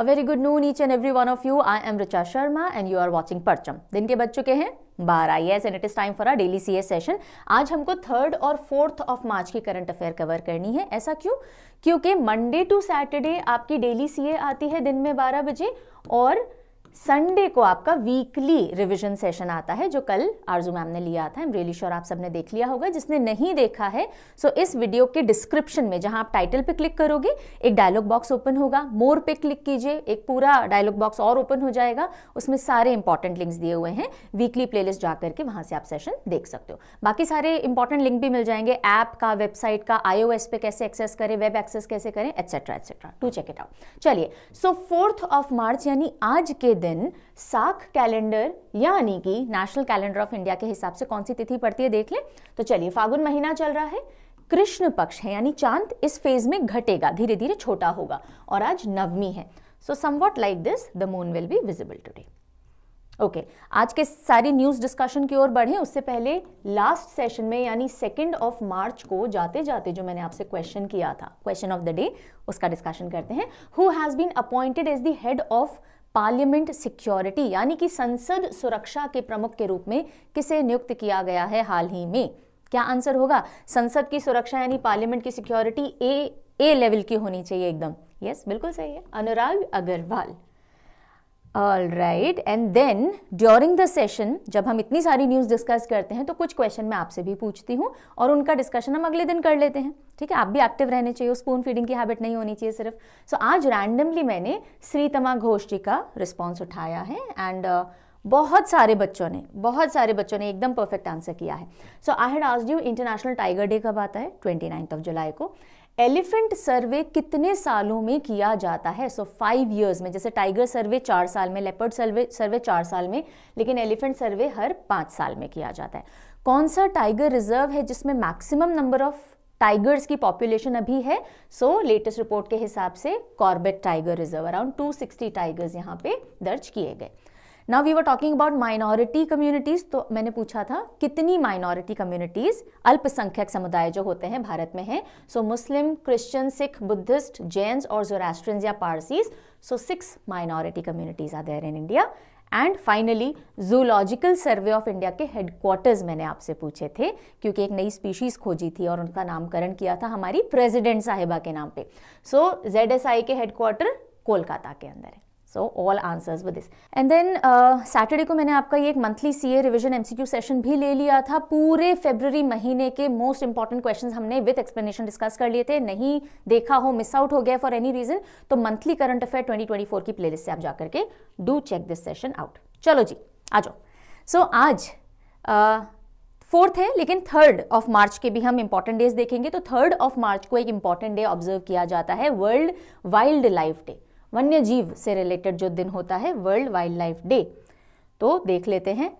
A very good noon each and every one of you. I am Richa Sharma and you are watching Parcham. दिन के बज चुके हैं बार I S and it is time for our daily C session आज हमको third और fourth of मार्च की करंट अफेयर कवर करनी है ऐसा क्यों क्योंकि मंडे टू सैटरडे आपकी डेली सी ए आती है दिन में बारह बजे और संडे को आपका वीकली रिवीजन सेशन आता है जो कल आरजू मैम ने लिया था आई एम रियली श्योर आप सबने देख लिया होगा जिसने नहीं देखा है सो so इस वीडियो के डिस्क्रिप्शन में जहां आप टाइटल पे क्लिक करोगे एक डायलॉग बॉक्स ओपन होगा मोर पे क्लिक कीजिए एक पूरा डायलॉग बॉक्स और ओपन हो जाएगा उसमें सारे इंपॉर्टेंट लिंक्स दिए हुए हैं वीकली प्ले जाकर के वहां से आप सेशन देख सकते हो बाकी सारे इंपॉर्टेंट लिंक भी मिल जाएंगे ऐप का वेबसाइट का आईओ पे कैसे एक्सेस करें वेब एक्सेस कैसे करें etcetera etcetera to check it out चलिए सो फोर्थ ऑफ मार्च यानी आज के दिन साख कैलेंडर यानी कि नेशनल कैलेंडर ऑफ इंडिया के हिसाब से कौन सी तिथि पड़ती है देख लें तो चलिए फागुन महीना चल रहा है कृष्ण पक्ष है यानी चांद इस फेज में घटेगा धीरे धीरे छोटा होगा और आज नवमी है so somewhat like this the moon will be visible today okay okay, आज के सारी न्यूज़ डिस्कशन की ओर बढ़े उससे पहले लास्ट सेशन में यानी सेकेंड ऑफ मार्च को जाते जाते जो मैंने आपसे क्वेश्चन किया था क्वेश्चन ऑफ द डे उसका डिस्कशन करते हैं who has been appointed as the head of parliament security यानी कि संसद सुरक्षा के प्रमुख के रूप में किसे नियुक्त किया गया है हाल ही में क्या आंसर होगा संसद की सुरक्षा यानी पार्लियामेंट की सिक्योरिटी ए ए लेवल की होनी चाहिए एकदम यस yes, बिल्कुल सही है Anurag Agarwal right and then during the session जब हम इतनी सारी न्यूज़ डिस्कस करते हैं तो कुछ क्वेश्चन मैं आपसे भी पूछती हूँ और उनका डिस्कशन हम अगले दिन कर लेते हैं ठीक है आप भी एक्टिव रहने चाहिए स्पून फीडिंग की हैबिट नहीं होनी चाहिए सिर्फ सो so, आज रैंडमली मैंने श्रीतमा घोष जी का रिस्पॉन्स उठाया है एंड uh, बहुत सारे बच्चों ने बहुत सारे बच्चों ने एकदम परफेक्ट आंसर किया है सो आई हैड आज यू इंटरनेशनल टाइगर डे कब आता है ट्वेंटी ऑफ जुलाई को एलिफेंट सर्वे कितने सालों में किया जाता है सो फाइव ईयर्स में जैसे टाइगर सर्वे चार साल में लेपर्ड सर्वे सर्वे चार साल में लेकिन एलिफेंट सर्वे हर पाँच साल में किया जाता है कौन सा टाइगर रिजर्व है जिसमें मैक्सिमम नंबर ऑफ टाइगर्स की पॉपुलेशन अभी है सो लेटेस्ट रिपोर्ट के हिसाब से Corbett tiger reserve around 260 tigers यहाँ पे दर्ज किए गए now we were talking about minority communities तो मैंने पूछा था कितनी माइनॉरिटी कम्युनिटीज़ अल्पसंख्यक समुदाय जो होते हैं भारत में हैं so Muslim Christian Sikh Buddhist Jains और जोरास्ट्रियंस या Parsis so six minority communities are there in India and finally Zoological Survey of India के हेडक्वार्टर्स मैंने आपसे पूछे थे क्योंकि एक नई स्पीशीज़ खोजी थी और उनका नामकरण किया था हमारी प्रेजिडेंट साहिबा के नाम पे सो जेड एस आई के हेडक्वार्टर कोलकाता के अंदर है so all answers with this and then Saturday को मैंने आपका ये एक monthly C A revision MCQ session भी ले लिया था पूरे फेब्रवरी महीने के मोस्ट इंपॉर्टेंट क्वेश्चन हमने विद एक्सप्लेनेशन डिस्कस कर लिए थे नहीं देखा हो मिस आउट हो गया फॉर एनी रीजन तो मंथली करंट अफेयर फोर की लिस्ट से आप जाकर के do check this session out चलो जी आ जाओ सो so, आज फोर्थ uh, है लेकिन थर्ड ऑफ मार्च के भी हम इंपॉर्टेंट डेज देखेंगे तो थर्ड ऑफ मार्च को एक इंपॉर्टेंट डे ऑब्जर्व किया जाता है वर्ल्ड वाइल्ड लाइफ डे वन्य जीव से रिलेटेड जो दिन होता है वर्ल्ड वाइल्ड लाइफ डे तो देख लेते हैं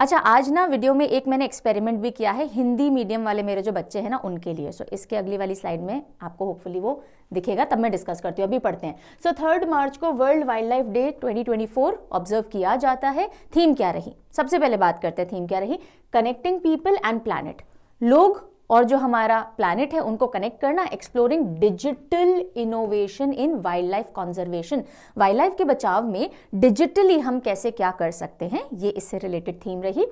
अच्छा आज ना वीडियो में एक मैंने एक्सपेरिमेंट भी किया है हिंदी मीडियम वाले मेरे जो बच्चे हैं ना उनके लिए सो so, इसके अगली वाली स्लाइड में आपको होपफुली वो दिखेगा तब मैं डिस्कस करती हूँ अभी पढ़ते हैं सो थर्ड मार्च को world wild life day 2024 observe किया जाता है थीम क्या रही सबसे पहले बात करते हैं थीम क्या रही कनेक्टिंग पीपल एंड प्लानट लोग और जो हमारा प्लानट है उनको कनेक्ट करना exploring digital innovation in wild life conservation wild life के बचाव में डिजिटली हम कैसे क्या कर सकते हैं ये इससे रिलेटेड थीम रही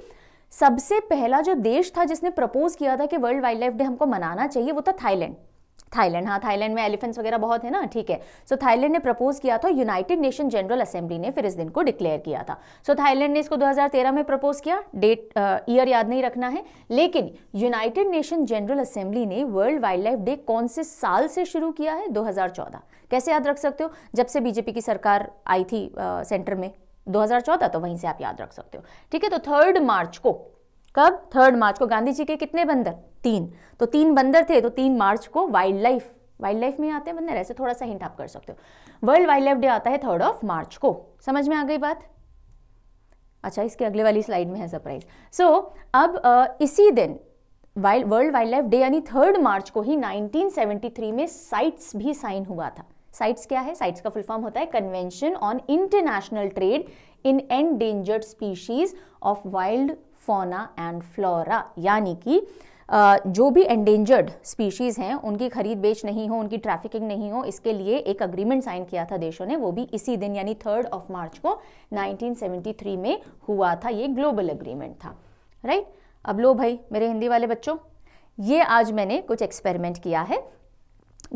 सबसे पहला जो देश था जिसने प्रपोज किया था कि वर्ल्ड वाइल्ड लाइफ डे हमको मनाना चाहिए वो था थाईलैंड थाईलैंड हाँ थाईलैंड में एलिफेंट्स वगैरह बहुत है ना ठीक है सो so, थाईलैंड ने प्रपोज किया था यूनाइटेड नेशन जनरल असेंबली ने फिर इस दिन को डिक्लेयर किया था सो so, थाईलैंड ने इसको 2013 में प्रपोज किया डेट ईयर याद नहीं रखना है लेकिन यूनाइटेड नेशन जनरल असेंबली ने वर्ल्ड वाइल्ड लाइफ डे कौन से साल से शुरू किया है दो कैसे याद रख सकते हो जब से बीजेपी की सरकार आई थी आ, सेंटर में 2014 तो वहीं से आप याद रख सकते हो ठीक है तो थर्ड मार्च को कब थर्ड मार्च को गांधी जी के कितने बंदर तीन तो तीन बंदर थे तो तीन मार्च को वाइल्ड लाइफ वाइल्ड लाइफ में आते हैं बंदर ऐसे थोड़ा सा हिंट आप कर सकते हो वर्ल्ड वाइल्ड लाइफ डे आता है थर्ड ऑफ मार्च को समझ में आ गई बात अच्छा इसके अगले वाली स्लाइड में है सरप्राइज सो so, अब आ, इसी दिन wild world wild life day यानी थर्ड मार्च को ही 1973 में साइट्स भी साइन हुआ था साइट्स क्या है साइट्स का फुल फॉर्म होता है convention on international trade in endangered species of wild fauna and flora यानी कि जो भी एंडेंजर्ड स्पीशीज़ हैं उनकी खरीद बेच नहीं हो उनकी ट्रैफिकिंग नहीं हो इसके लिए एक अग्रीमेंट साइन किया था देशों ने वो भी इसी दिन यानी थर्ड ऑफ मार्च को 1973 में हुआ था ये ग्लोबल अग्रीमेंट था राइट अब लो भाई मेरे हिंदी वाले बच्चों ये आज मैंने कुछ एक्सपेरिमेंट किया है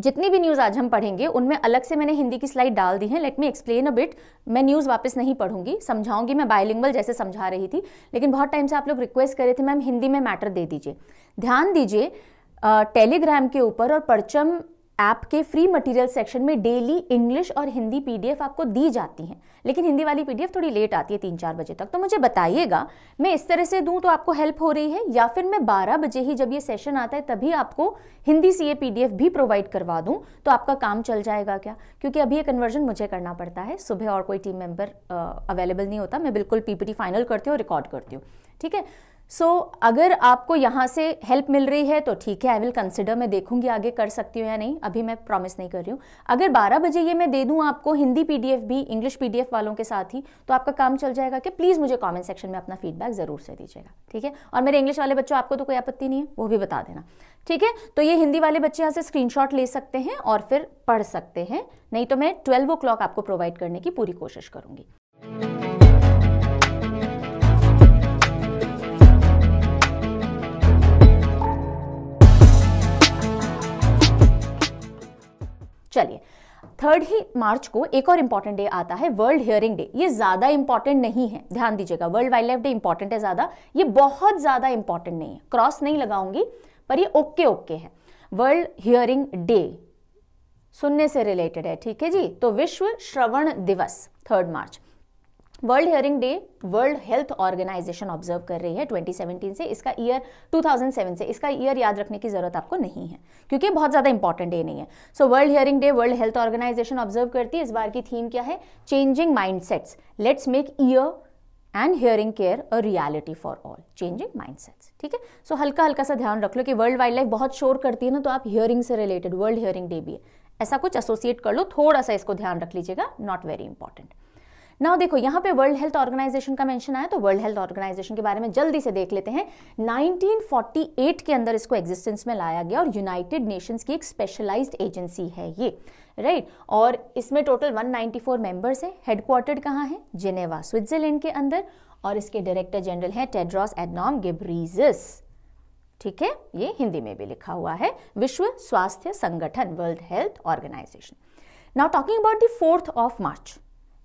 जितनी भी न्यूज़ आज हम पढ़ेंगे उनमें अलग से मैंने हिंदी की स्लाइड डाल दी है let me explain a bit मैं न्यूज़ वापस नहीं पढ़ूंगी समझाऊंगी मैं बायलिंगल जैसे समझा रही थी लेकिन बहुत टाइम से आप लोग रिक्वेस्ट कर रहे थे मैम हिंदी में मैटर दे दीजिए ध्यान दीजिए टेलीग्राम के ऊपर और परचम ऐप के फ्री मटेरियल सेक्शन में डेली इंग्लिश और हिंदी पीडीएफ आपको दी जाती हैं लेकिन हिंदी वाली पीडीएफ थोड़ी लेट आती है तीन चार बजे तक तो मुझे बताइएगा मैं इस तरह से दूं तो आपको हेल्प हो रही है या फिर मैं बारह बजे ही जब ये सेशन आता है तभी आपको हिंदी सी ए पीडीएफ भी प्रोवाइड करवा दूँ तो आपका काम चल जाएगा क्या क्योंकि अभी ये कन्वर्जन मुझे करना पड़ता है सुबह और कोई टीम मेम्बर अवेलेबल नहीं होता मैं बिल्कुल पीपीटी फाइनल करती हूँ रिकॉर्ड करती हूँ ठीक है सो so, अगर आपको यहाँ से हेल्प मिल रही है तो ठीक है आई विल कंसिडर मैं देखूंगी आगे कर सकती हूँ या नहीं अभी मैं प्रॉमिस नहीं कर रही हूँ अगर 12 बजे ये मैं दे दूँ आपको हिंदी पीडीएफ भी इंग्लिश पीडीएफ वालों के साथ ही तो आपका काम चल जाएगा कि प्लीज़ मुझे कमेंट सेक्शन में अपना फीडबैक ज़रूर से दीजिएगा ठीक है और मेरे इंग्लिश वाले बच्चों आपको तो कोई आपत्ति नहीं है वो भी बता देना ठीक है तो ये हिंदी वाले बच्चे यहाँ से स्क्रीन ले सकते हैं और फिर पढ़ सकते हैं नहीं तो मैं ट्वेल्व ओ आपको प्रोवाइड करने की पूरी कोशिश करूँगी चलिए थर्ड ही मार्च को एक और इंपॉर्टेंट डे आता है वर्ल्ड हियरिंग डे ये ज्यादा इंपॉर्टेंट नहीं है ध्यान दीजिएगा world wild life day important है ज्यादा ये बहुत ज्यादा इंपॉर्टेंट नहीं है क्रॉस नहीं लगाऊंगी पर ये ओके ओके है वर्ल्ड हियरिंग डे सुनने से रिलेटेड है ठीक है जी तो विश्व श्रवण दिवस third March world hearing day world health organisation observe कर रही है 2017 से इसका ईयर 2007 से इसका ईयर याद रखने की जरूरत आपको नहीं है क्योंकि बहुत ज़्यादा इंपॉर्टेंट डे नहीं है so world hearing day world health organisation observe करती है इस बार की थीम क्या है changing mindsets let's make ear and hearing care a reality for all changing mindsets ठीक है सो हल्का हल्का सा ध्यान रख लो कि वर्ल्ड वाइल्ड लाइफ बहुत शोर करती है ना तो आप हियरिंग से रिलेटेड वर्ल्ड हियरिंग डे भी है ऐसा कुछ एसोसिएट कर लो थोड़ा सा इसको ध्यान रख लीजिएगा नॉट वेरी इंपॉर्टेंट नाउ देखो यहाँ पे वर्ल्ड हेल्थ ऑर्गेनाइजेशन का मेंशन आया तो वर्ल्ड हेल्थ ऑर्गेनाइजेशन के बारे में जल्दी से देख लेते हैं 1948 के अंदर इसको एग्जिस्टेंस में लाया गया और यूनाइटेड नेशंस की एक स्पेशलाइज्ड एजेंसी है ये राइट right? और इसमें टोटल 194 मेंबर्स हैं हेडक्वार्टर्ड कहाँ है जिनेवा स्विट्जरलैंड के अंदर और इसके डायरेक्टर जनरल हैं टेड्रॉस एडनॉम गिब्रीजस ठीक है ये हिंदी में भी लिखा हुआ है विश्व स्वास्थ्य संगठन world health organisation now talking about the fourth of March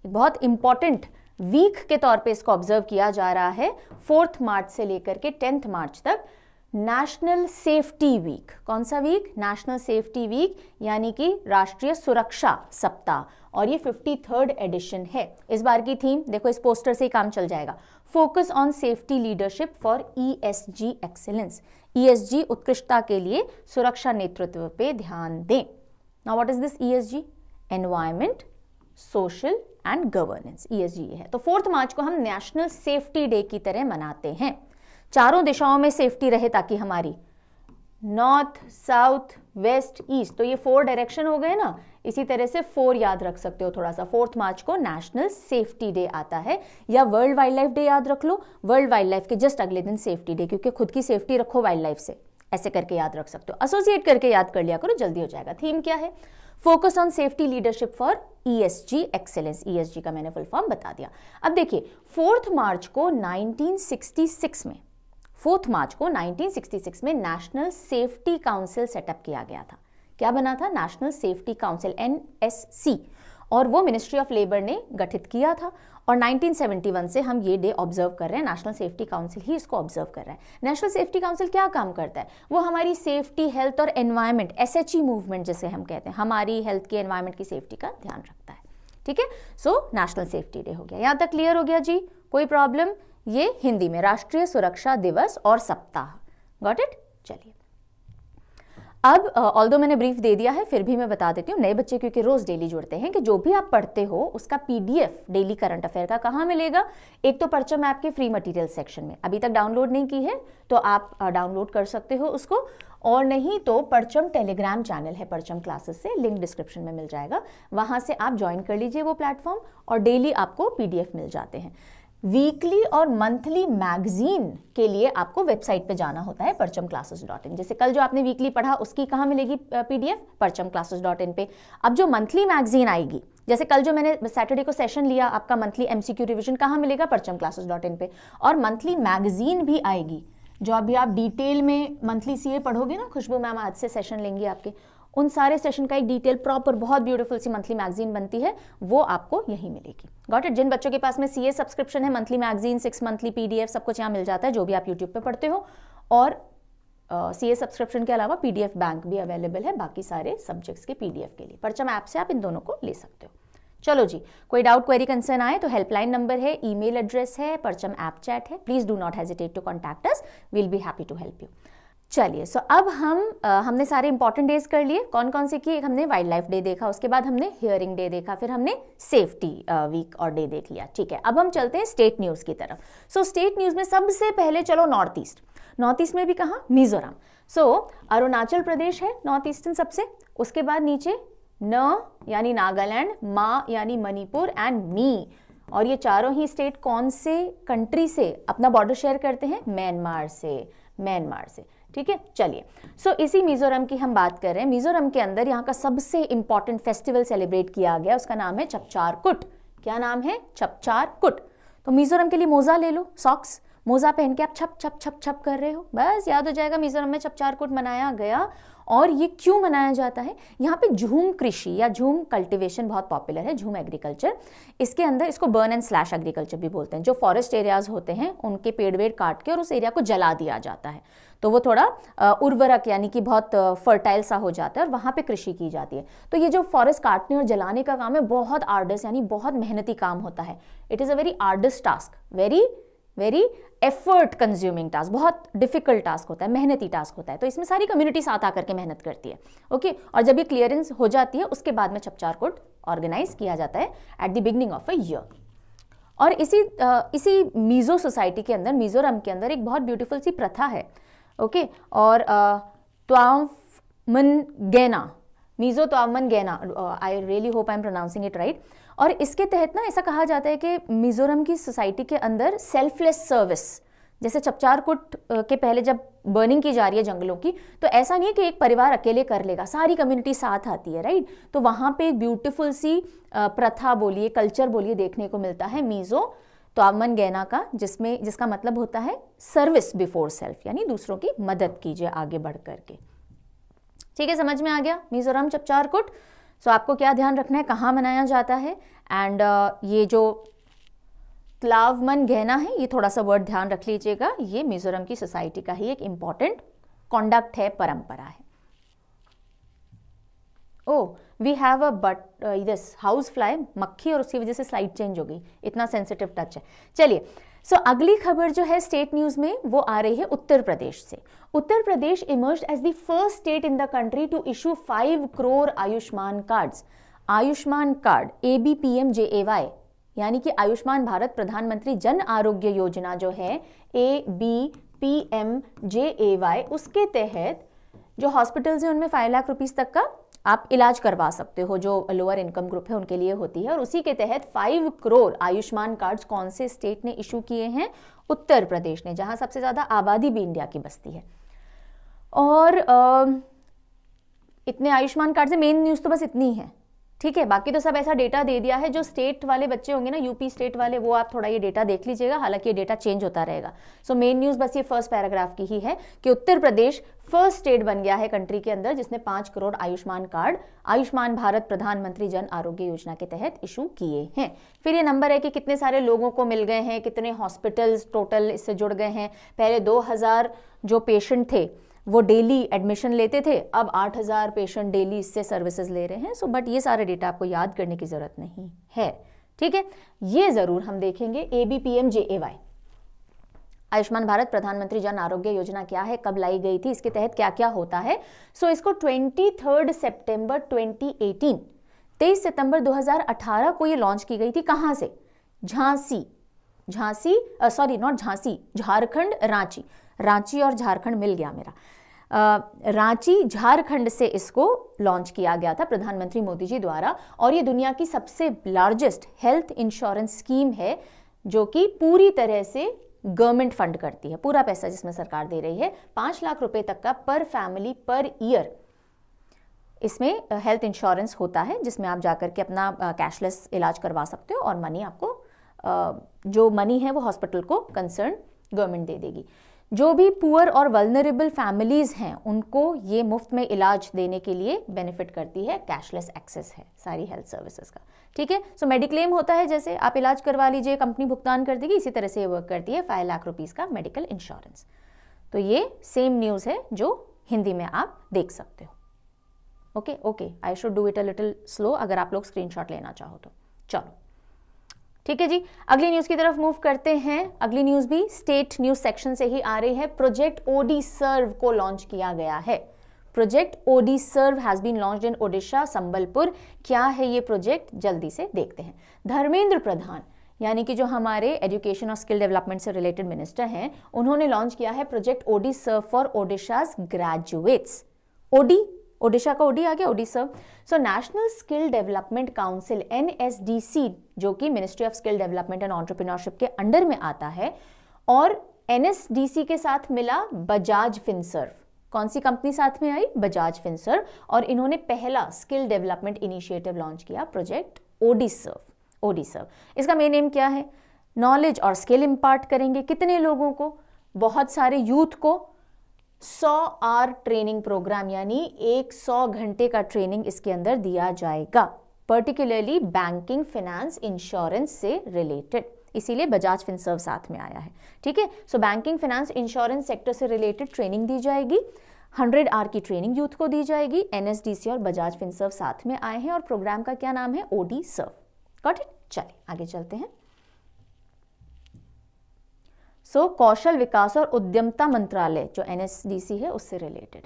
बहुत इंपॉर्टेंट वीक के तौर पे इसको ऑब्जर्व किया जा रहा है फोर्थ मार्च से लेकर के टेंथ मार्च तक नेशनल सेफ्टी वीक कौन सा वीक नेशनल सेफ्टी वीक यानी कि राष्ट्रीय सुरक्षा सप्ताह और ये फिफ्टी थर्ड एडिशन है इस बार की थीम देखो इस पोस्टर से ही काम चल जाएगा focus on safety leadership for E S G excellence E S G उत्कृष्टता के लिए सुरक्षा नेतृत्व पे ध्यान दें now what is this E S G environment social and governance ESG है तो फोर्थ मार्च को हम नेशनल सेफ्टी डे की तरह मनाते हैं चारों दिशाओं में सेफ्टी रहे ताकि हमारी नॉर्थ साउथ वेस्ट ईस्ट तो ये फोर डायरेक्शन हो गए ना इसी तरह से फोर याद रख सकते हो थोड़ा सा फोर्थ मार्च को नेशनल सेफ्टी डे आता है या वर्ल्ड वाइल्ड लाइफ डे याद रख लो वर्ल्ड वाइल्ड लाइफ के जस्ट अगले दिन सेफ्टी डे क्योंकि खुद की सेफ्टी रखो वाइल्ड लाइफ से ऐसे करके याद रख सकते हो एसोसिएट करके याद कर लिया करो जल्दी हो जाएगा थीम क्या है focus on safety leadership for ESG excellence ESG का मैंने फुल फॉर्म बता दिया अब देखिए फोर्थ मार्च को 1966 में फोर्थ मार्च को 1966 में नेशनल सेफ्टी काउंसिल सेटअप किया गया था क्या बना था नेशनल सेफ्टी काउंसिल एन और वो मिनिस्ट्री ऑफ लेबर ने गठित किया था और 1971 से हम ये डे ऑब्जर्व कर रहे हैं नेशनल सेफ्टी काउंसिल ही इसको ऑब्जर्व कर रहा है नेशनल सेफ्टी काउंसिल क्या काम करता है वो हमारी सेफ्टी हेल्थ और एनवायरमेंट एस मूवमेंट जैसे हम कहते हैं हमारी हेल्थ की एनवायरमेंट की सेफ्टी का ध्यान रखता है ठीक है सो नेशनल सेफ्टी डे हो गया यहाँ तक क्लियर हो गया जी कोई प्रॉब्लम ये हिंदी में राष्ट्रीय सुरक्षा दिवस और सप्ताह गॉट इट चलिए अब ऑल uh, मैंने ब्रीफ दे दिया है फिर भी मैं बता देती हूँ नए बच्चे क्योंकि रोज़ डेली जुड़ते हैं कि जो भी आप पढ़ते हो उसका पीडीएफ डेली करंट अफेयर का कहाँ मिलेगा एक तो परचम ऐप के फ्री मटेरियल सेक्शन में अभी तक डाउनलोड नहीं की है तो आप डाउनलोड uh, कर सकते हो उसको और नहीं तो परचम टेलीग्राम चैनल है परचम क्लासेस से लिंक डिस्क्रिप्शन में मिल जाएगा वहाँ से आप ज्वाइन कर लीजिए वो प्लेटफॉर्म और डेली आपको पी मिल जाते हैं वीकली और मंथली मैगजीन के लिए आपको वेबसाइट पे जाना होता है परचम क्लासेस डॉट इन जैसे कल जो आपने वीकली पढ़ा उसकी कहाँ मिलेगी पीडीएफ परचम क्लासेस डॉट इन पे अब जो मंथली मैगजीन आएगी जैसे कल जो मैंने सैटरडे को सेशन लिया आपका मंथली एमसीक्यू रिवीजन कहाँ मिलेगा परचम क्लासेस डॉट इन पे और मंथली मैगजीन भी आएगी जो अभी आप डिटेल में मंथली सीए पढ़ोगे ना खुशबू मैम आज से सेशन लेंगी आपके उन सारे सेशन का एक डिटेल प्रॉपर बहुत ब्यूटीफुल सी मंथली मैगजीन बनती है वो आपको यहीं मिलेगी गॉट इट जिन बच्चों के पास में सी सब्सक्रिप्शन है monthly magazine six monthly PDF सब कुछ यहाँ मिल जाता है जो भी आप यूट्यूब पर पढ़ते हो और सी uh, सब्सक्रिप्शन के अलावा पी बैंक भी अवेलेबल है बाकी सारे सब्जेक्ट्स के पी के लिए परचम ऐप से आप इन दोनों को ले सकते हो चलो जी कोई डाउट क्वेरी कंसर्न आए तो हेल्पलाइन नंबर है ईमेल एड्रेस है परचम ऐप चैट है please do not hesitate to contact us will be happy to help you चलिए सो so अब हम आ, हमने सारे इंपॉर्टेंट डेज कर लिए कौन कौन से किए हमने वाइल्ड लाइफ डे देखा उसके बाद हमने हियरिंग डे देखा फिर हमने सेफ्टी वीक और डे देख लिया ठीक है अब हम चलते हैं स्टेट न्यूज़ की तरफ सो so, स्टेट न्यूज़ में सबसे पहले चलो नॉर्थ ईस्ट नॉर्थ ईस्ट में भी कहा मिजोरम सो so, अरुणाचल प्रदेश है नॉर्थ ईस्टर्न सबसे उसके बाद नीचे न यानी नागालैंड मा यानी मणिपुर एंड मी और ये चारों ही स्टेट कौन से कंट्री से अपना बॉर्डर शेयर करते हैं म्यांमार से म्यांमार से ठीक है चलिए सो so, इसी मिज़ोरम की हम बात कर रहे हैं मिज़ोरम के अंदर यहाँ का सबसे इंपॉर्टेंट फेस्टिवल सेलिब्रेट किया गया उसका नाम है चपचार कुट क्या नाम है चपचार कुट तो मिज़ोरम के लिए मोज़ा ले लो सॉक्स मोज़ा पहन के आप छप छप छप छप कर रहे हो बस याद हो जाएगा मिज़ोरम में चपचार कुट मनाया गया और ये क्यों मनाया जाता है यहाँ पे झूम कृषि या झूम कल्टिवेशन बहुत पॉपुलर है झूम एग्रीकल्चर इसके अंदर इसको बर्न एंड स्लैश एग्रीकल्चर भी बोलते हैं जो फॉरेस्ट एरियाज होते हैं उनके पेड़ वेड़ काट के और उस एरिया को जला दिया जाता है तो वो थोड़ा उर्वरक यानी कि बहुत फर्टाइल सा हो जाता है और वहाँ पे कृषि की जाती है तो ये जो फॉरेस्ट काटने और जलाने का काम है बहुत आर्डस यानी बहुत मेहनती काम होता है it is a very arduous task very very effort consuming task बहुत डिफिकल्ट टास्क होता है मेहनती टास्क होता है तो इसमें सारी कम्युनिटी साथ आकर के मेहनत करती है ओके okay? और जब ये क्लियरेंस हो जाती है उसके बाद में चपचार कोट ऑर्गेनाइज किया जाता है at the beginning of a year और इसी इसी मीज़ो सोसाइटी के अंदर मिज़ोरम के अंदर एक बहुत ब्यूटीफुल सी प्रथा है ओके okay? और Tlawmngaihna Mizo Tlawmngaihna I really hope I am pronouncing it right और इसके तहत ना ऐसा कहा जाता है कि मिज़ोरम की सोसाइटी के अंदर सेल्फलेस सर्विस जैसे चपचारकुट के पहले जब बर्निंग की जा रही है जंगलों की तो ऐसा नहीं है कि एक परिवार अकेले कर लेगा सारी कम्युनिटी साथ आती है राइट तो वहाँ पे एक ब्यूटीफुल सी प्रथा बोलिए कल्चर बोलिए देखने को मिलता है मीज़ो तोमन गहना का जिसमें जिसका मतलब होता है सर्विस बिफोर सेल्फ यानी दूसरों की मदद कीजिए आगे बढ़ करके ठीक है समझ में आ गया मिजोरम चपचारकुट सो so, आपको क्या ध्यान रखना है कहाँ मनाया जाता है एंड uh, ये जो क्लावमन गहना है ये थोड़ा सा वर्ड ध्यान रख लीजिएगा ये मिजोरम की सोसाइटी का ही एक इम्पॉर्टेंट कॉन्डक्ट है परंपरा है oh we have a but this house fly मक्खी और उसकी वजह से स्लाइड चेंज हो गई इतना सेंसिटिव टच है चलिए सो so, अगली खबर जो है स्टेट न्यूज़ में वो आ रही है उत्तर प्रदेश से Uttar Pradesh emerge as the first state in the country to issue five crore Ayushman card Ayushman card A B P M J A Y यानी कि आयुष्मान भारत प्रधानमंत्री जन आरोग्य योजना जो है A B P M J A Y उसके तहत जो हॉस्पिटल्स हैं उनमें फाइव लाख रुपीज़ तक का आप इलाज करवा सकते हो जो लोअर इनकम ग्रुप है उनके लिए होती है और उसी के तहत फाइव करोड़ आयुष्मान कार्ड्स कौन से स्टेट ने इशू किए हैं उत्तर प्रदेश ने जहां सबसे ज़्यादा आबादी भी इंडिया की बस्ती है और आ, इतने आयुष्मान कार्ड से मेन न्यूज़ तो बस इतनी है ठीक है बाकी तो सब ऐसा डेटा दे दिया है जो स्टेट वाले बच्चे होंगे ना यूपी स्टेट वाले वो आप थोड़ा ये डेटा देख लीजिएगा हालांकि ये डेटा चेंज होता रहेगा सो मेन न्यूज़ बस ये फर्स्ट पैराग्राफ की ही है कि उत्तर प्रदेश फर्स्ट स्टेट बन गया है कंट्री के अंदर जिसने पाँच करोड़ आयुष्मान कार्ड आयुष्मान भारत प्रधानमंत्री जन आरोग्य योजना के तहत इशू किए हैं फिर ये नंबर है कि कितने सारे लोगों को मिल गए हैं कितने हॉस्पिटल्स टोटल इससे जुड़ गए हैं पहले दो जो पेशेंट थे वो डेली एडमिशन लेते थे अब 8000 पेशेंट डेली इससे सर्विसेज ले रहे हैं सो बट ये सारे डेटा आपको याद करने की ज़रूरत नहीं है ठीक है ये ज़रूर हम देखेंगे A B P M J A Y Ayushman Bharat Pradhan Mantri Jan आरोग्य योजना क्या है कब लाई गई थी इसके तहत क्या क्या होता है सो so, इसको twenty third September twenty eighteen तेईस सितंबर 2018 को ये लॉन्च की गई थी कहां से झांसी झांसी सॉरी नॉट झांसी झारखंड रांची रांची और झारखंड मिल गया मेरा रांची झारखंड से इसको लॉन्च किया गया था प्रधानमंत्री मोदी जी द्वारा और ये दुनिया की सबसे लार्जेस्ट हेल्थ इंश्योरेंस स्कीम है जो कि पूरी तरह से गवर्नमेंट फंड करती है पूरा पैसा जिसमें सरकार दे रही है पांच लाख रुपए तक का पर फैमिली पर ईयर इसमें हेल्थ इंश्योरेंस होता है जिसमें आप जाकर के अपना कैशलेस इलाज करवा सकते हो और मनी आपको जो मनी है वो हॉस्पिटल को कंसर्न गवर्नमेंट दे देगी जो भी पुअर और वलनरेबल फैमिलीज़ हैं उनको ये मुफ्त में इलाज देने के लिए बेनिफिट करती है कैशलेस एक्सेस है सारी हेल्थ सर्विसेज का ठीक है सो मेडिक्लेम होता है जैसे आप इलाज करवा लीजिए कंपनी भुगतान कर देगी इसी तरह से ये वर्क करती है फाइव लाख रुपीज़ का मेडिकल इंश्योरेंस तो ये सेम न्यूज़ है जो हिंदी में आप देख सकते हो okay okay I should do it a little slow अगर आप लोग स्क्रीनशॉट लेना चाहो तो चलो ठीक है जी अगली न्यूज की तरफ मूव करते हैं अगली न्यूज भी स्टेट न्यूज सेक्शन से ही आ रही है प्रोजेक्ट ओडी सर्व को लॉन्च किया गया है project OdiServ has been launch in Odisha Sambalpur क्या है ये प्रोजेक्ट जल्दी से देखते हैं धर्मेंद्र प्रधान यानी कि जो हमारे एजुकेशन और स्किल डेवलपमेंट से रिलेटेड मिनिस्टर हैं उन्होंने लॉन्च किया है project OdiServ for Odisha's graduates Odi Odisha का ओडी आ गया Odisha so national skill development council N जो कि ministry of skill development and entrepreneurship के अंडर में आता है और एन के साथ मिला बजाज फिनसर्व कौन सी कंपनी साथ में आई बजाज फिंसर और इन्होंने पहला स्किल डेवलपमेंट इनिशिएटिव लॉन्च किया प्रोजेक्ट ओडिसर्व ओडिसर्व इसका मेन एम क्या है नॉलेज और स्किल इम्पार्ट करेंगे कितने लोगों को बहुत सारे यूथ को सौ आर ट्रेनिंग प्रोग्राम यानी एक सौ घंटे का ट्रेनिंग इसके अंदर दिया जाएगा पर्टिकुलरली बैंकिंग फिनेंस इंश्योरेंस से रिलेटेड इसीलिए बजाज फिनसर्व साथ में आया है ठीक है so banking finance insurance sector से रिलेटेड ट्रेनिंग दी जाएगी हंड्रेड आर की ट्रेनिंग यूथ को दी जाएगी एनएसडीसी और बजाज फिनसर्व साथ में आए हैं और प्रोग्राम का क्या नाम है ओडी सर्व गॉट इट चलिए आगे चलते हैं सो so, कौशल विकास और उद्यमता मंत्रालय जो एनएसडीसी है उससे रिलेटेड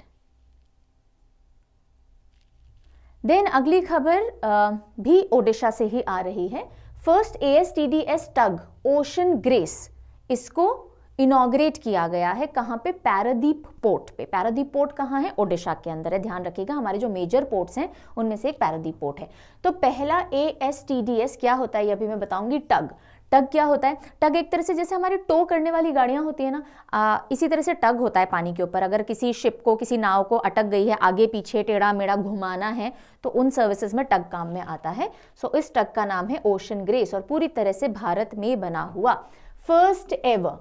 देन अगली खबर भी ओडिशा से ही आ रही है first A S T D S tug ocean grace इसको इनोग्रेट किया गया है कहाँ पे पैरादीप पोर्ट पे पैरादीप पोर्ट कहाँ है ओडिशा के अंदर है ध्यान रखिएगा हमारे जो मेजर पोर्ट्स हैं उनमें से एक पैरादीप पोर्ट है तो पहला A S T D S क्या होता है ये अभी मैं बताऊंगी टग टग क्या होता है टग एक तरह से जैसे हमारी टो करने वाली गाड़ियाँ होती है ना आ, इसी तरह से टग होता है पानी के ऊपर अगर किसी शिप को किसी नाव को अटक गई है आगे पीछे टेढ़ा मेढ़ा घुमाना है तो उन सर्विसेज में टग काम में आता है सो इस टग का नाम है ओशन ग्रेस और पूरी तरह से भारत में बना हुआ first ever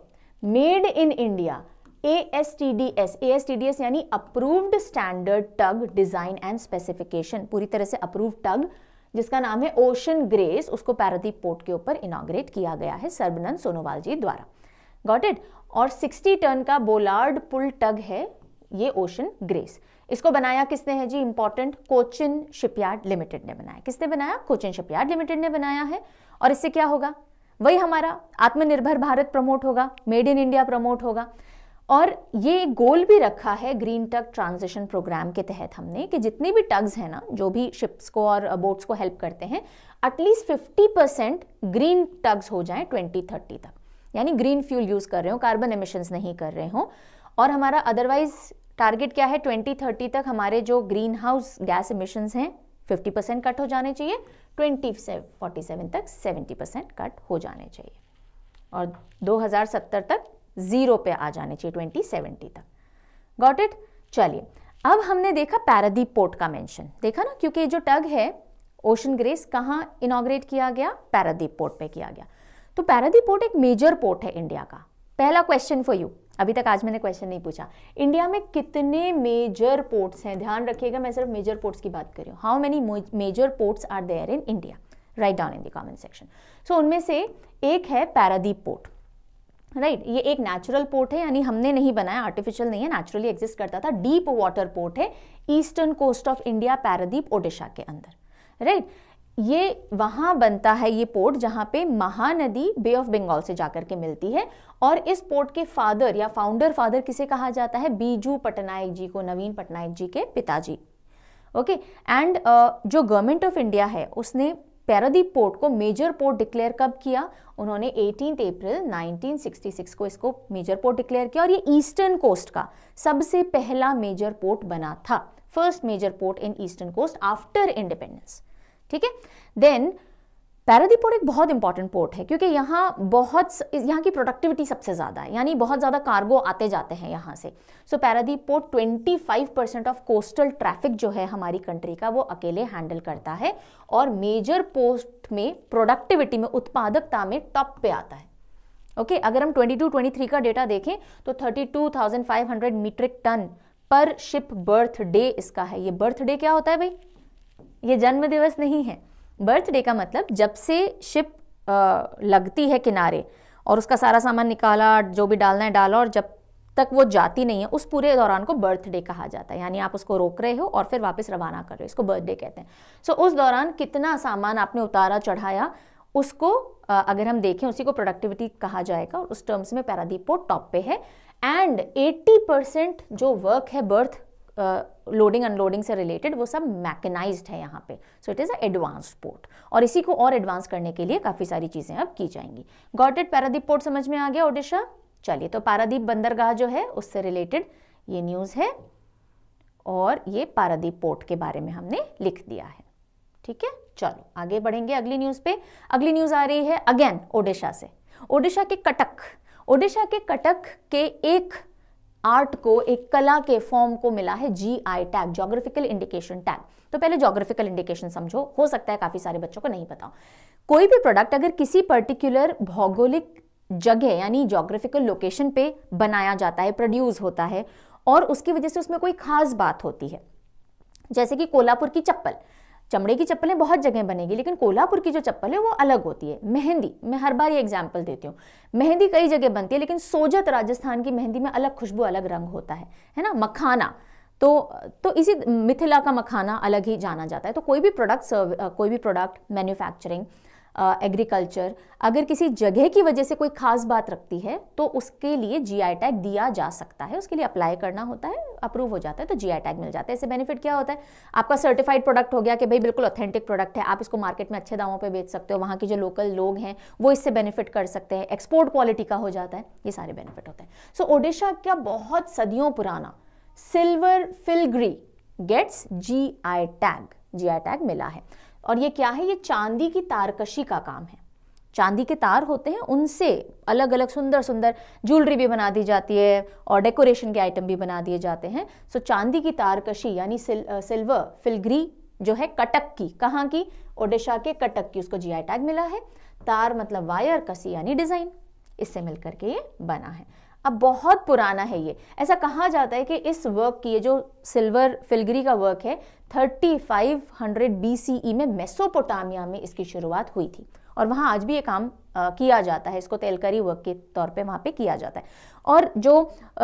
made in India A S T D S A S T D S यानी approved standard tug design and specification पूरी तरह से अप्रूव्ड टग जिसका नाम है ओशन ग्रेस उसको पैरादीप पोर्ट के ऊपर इनाग्रेट किया गया है सर्बनंद सोनोवाल जी द्वारा गॉट इट और 60 टन का बोलार्ड पुल टग है ये ओशन ग्रेस इसको बनाया किसने है जी इंपॉर्टेंट कोचिन शिपयार्ड लिमिटेड ने बनाया किसने बनाया कोचिन शिपयार्ड लिमिटेड ने बनाया है और इससे क्या होगा वही हमारा आत्मनिर्भर भारत प्रमोट होगा मेड इन इंडिया प्रमोट होगा और ये गोल भी रखा है ग्रीन टग ट्रांजिशन प्रोग्राम के तहत हमने कि जितने भी टग्स हैं ना जो भी शिप्स को और बोट्स को हेल्प करते हैं at least fifty percent green tugs हो जाएं थर्टी तक यानी ग्रीन फ्यूल यूज़ कर रहे हो कार्बन एमिशंस नहीं कर रहे हो और हमारा अदरवाइज टारगेट क्या है ट्वेंटी थर्टी तक हमारे जो ग्रीन हाउस गैस इमिशंस हैं फिफ्टी परसेंट कट हो जाने चाहिए ट्वेंटी फोर्टी सेवन तक सेवेंटी परसेंट कट हो जाने चाहिए और दो हज़ार सत्तर तक जीरो पे आ जाने चाहिए 2070 तक गॉट इट चलिए अब हमने देखा पैरादीप पोर्ट का मेंशन देखा ना क्योंकि जो टग है ओशन ग्रेस कहाँ इनाग्रेट किया गया पैरादीप पोर्ट पे किया गया तो पैरादीप पोर्ट एक मेजर पोर्ट है इंडिया का पहला क्वेश्चन फॉर यू अभी तक आज मैंने क्वेश्चन नहीं पूछा इंडिया में कितने मेजर पोर्ट्स हैं ध्यान रखिएगा मैं सिर्फ मेजर पोर्ट्स की बात कर रही हूँ how many major ports are there in India right down in the comment section so उनमें से एक है पैरादीप पोर्ट राइट right, ये एक नेचुरल पोर्ट है यानी हमने नहीं बनाया आर्टिफिशियल नहीं है नेचुरली एग्जिस्ट करता था डीप वाटर पोर्ट है eastern coast of India Paradip Odisha के अंदर राइट right? ये वहां बनता है ये पोर्ट जहां पे महानदी बे ऑफ बंगाल से जाकर के मिलती है और इस पोर्ट के फादर या फाउंडर फादर किसे कहा जाता है बीजू पटनायक जी को नवीन पटनायक जी के पिताजी ओके okay? एंड uh, जो गवर्नमेंट ऑफ इंडिया है उसने पैरादीप पोर्ट को मेजर पोर्ट डिक्लेयर कब किया उन्होंने 18 अप्रैल 1966 को इसको मेजर पोर्ट डिक्लेयर किया और ये ईस्टर्न कोस्ट का सबसे पहला मेजर पोर्ट बना था first major port in eastern coast after independence ठीक है देन पैरादीप पोर्ट एक बहुत इंपॉर्टेंट पोर्ट है क्योंकि यहाँ बहुत यहाँ की प्रोडक्टिविटी सबसे ज़्यादा है यानी बहुत ज़्यादा कार्गो आते जाते हैं यहाँ से so Paradip port 25 percent of coastal traffic जो है हमारी कंट्री का वो अकेले हैंडल करता है और मेजर पोस्ट में प्रोडक्टिविटी में उत्पादकता में टॉप पे आता है ओके अगर हम ट्वेंटी 23 का डेटा देखें तो thirty metric ton per ship berth इसका है ये बर्थ क्या होता है भाई ये जन्म नहीं है बर्थडे का मतलब जब से शिप लगती है किनारे और उसका सारा सामान निकाला जो भी डालना है डाला और जब तक वो जाती नहीं है उस पूरे दौरान को बर्थडे कहा जाता है यानी आप उसको रोक रहे हो और फिर वापस रवाना कर रहे हो इसको बर्थडे कहते हैं सो so, उस दौरान कितना सामान आपने उतारा चढ़ाया उसको अगर हम देखें उसी को प्रोडक्टिविटी कहा जाएगा और उस टर्म्स में पैरादीपो टॉप पे है एंड 80 परसेंट जो वर्क है बर्थ लोडिंग अनलोडिंग से रिलेटेड वो सब मैकेनाइज है यहाँ पे so it is a advanced port और इसी को और एडवांस करने के लिए काफ़ी सारी चीज़ें अब की जाएंगी गॉट इट पारादीप पोर्ट समझ में आ गया ओडिशा चलिए तो पारादीप बंदरगाह जो है उससे रिलेटेड ये न्यूज़ है और ये पारादीप पोर्ट के बारे में हमने लिख दिया है ठीक है चलो आगे बढ़ेंगे अगली न्यूज़ पे अगली न्यूज़ आ रही है अगेन ओडिशा से ओडिशा के कटक ओडिशा के कटक के एक आर्ट को एक कला के फॉर्म को मिला है G I tag geographical indication tag तो पहले जोग्राफिकल इंडिकेशन समझो हो सकता है काफ़ी सारे बच्चों को नहीं पता कोई भी प्रोडक्ट अगर किसी पर्टिकुलर भौगोलिक जगह यानी जोग्राफिकल लोकेशन पे बनाया जाता है प्रोड्यूस होता है और उसकी वजह से उसमें कोई खास बात होती है जैसे कि कोल्हापुर की चप्पल चमड़े की चप्पलें बहुत जगह बनेगी लेकिन कोल्हापुर की जो चप्पल है वो अलग होती है मेहंदी मैं हर बार ये एग्जाम्पल देती हूँ मेहंदी कई जगह बनती है लेकिन सोजत राजस्थान की मेहंदी में अलग खुशबू अलग रंग होता है है ना मखाना तो तो इसी मिथिला का मखाना अलग ही जाना जाता है तो कोई भी प्रोडक्ट कोई भी प्रोडक्ट मैन्युफैक्चरिंग एग्रीकल्चर अगर किसी जगह की वजह से कोई खास बात रखती है तो उसके लिए आई टैग दिया जा सकता है उसके लिए अप्लाई करना होता है अप्रूव हो जाता है तो आई टैग मिल जाता है इससे बेनिफिट क्या होता है आपका सर्टिफाइड प्रोडक्ट हो गया कि भाई बिल्कुल ऑथेंटिक प्रोडक्ट है आप इसको मार्केट में अच्छे दामों पर बेच सकते हो वहाँ के जो लोकल लोग हैं वो इससे बेनिफिट कर सकते हैं एक्सपोर्ट क्वालिटी का हो जाता है ये सारे बेनिफिट होते हैं सो ओडिशा क्या बहुत सदियों पुराना silver filigree gets G I tag G I tag मिला है और ये क्या है ये चांदी की तारकशी का काम है चांदी के तार होते हैं उनसे अलग अलग सुंदर सुंदर ज्वेलरी भी बना दी जाती है और डेकोरेशन के आइटम भी बना दिए जाते हैं सो चांदी की तारकशी यानी सिल, सिल्वर फिलग्री जो है कटक की कहाँ की ओडिशा के कटक की उसको जीआई टैग मिला है तार मतलब वायर कसी यानी डिज़ाइन इससे मिलकर के ये बना है अब बहुत पुराना है ये ऐसा कहा जाता है कि इस वर्क की ये जो सिल्वर फिलगरी का वर्क है 3500 बीसीई e में मेसोपोटामिया में इसकी शुरुआत हुई थी और वहाँ आज भी ये काम आ, किया जाता है इसको तेलकरी वर्क के तौर पे वहाँ पे किया जाता है और जो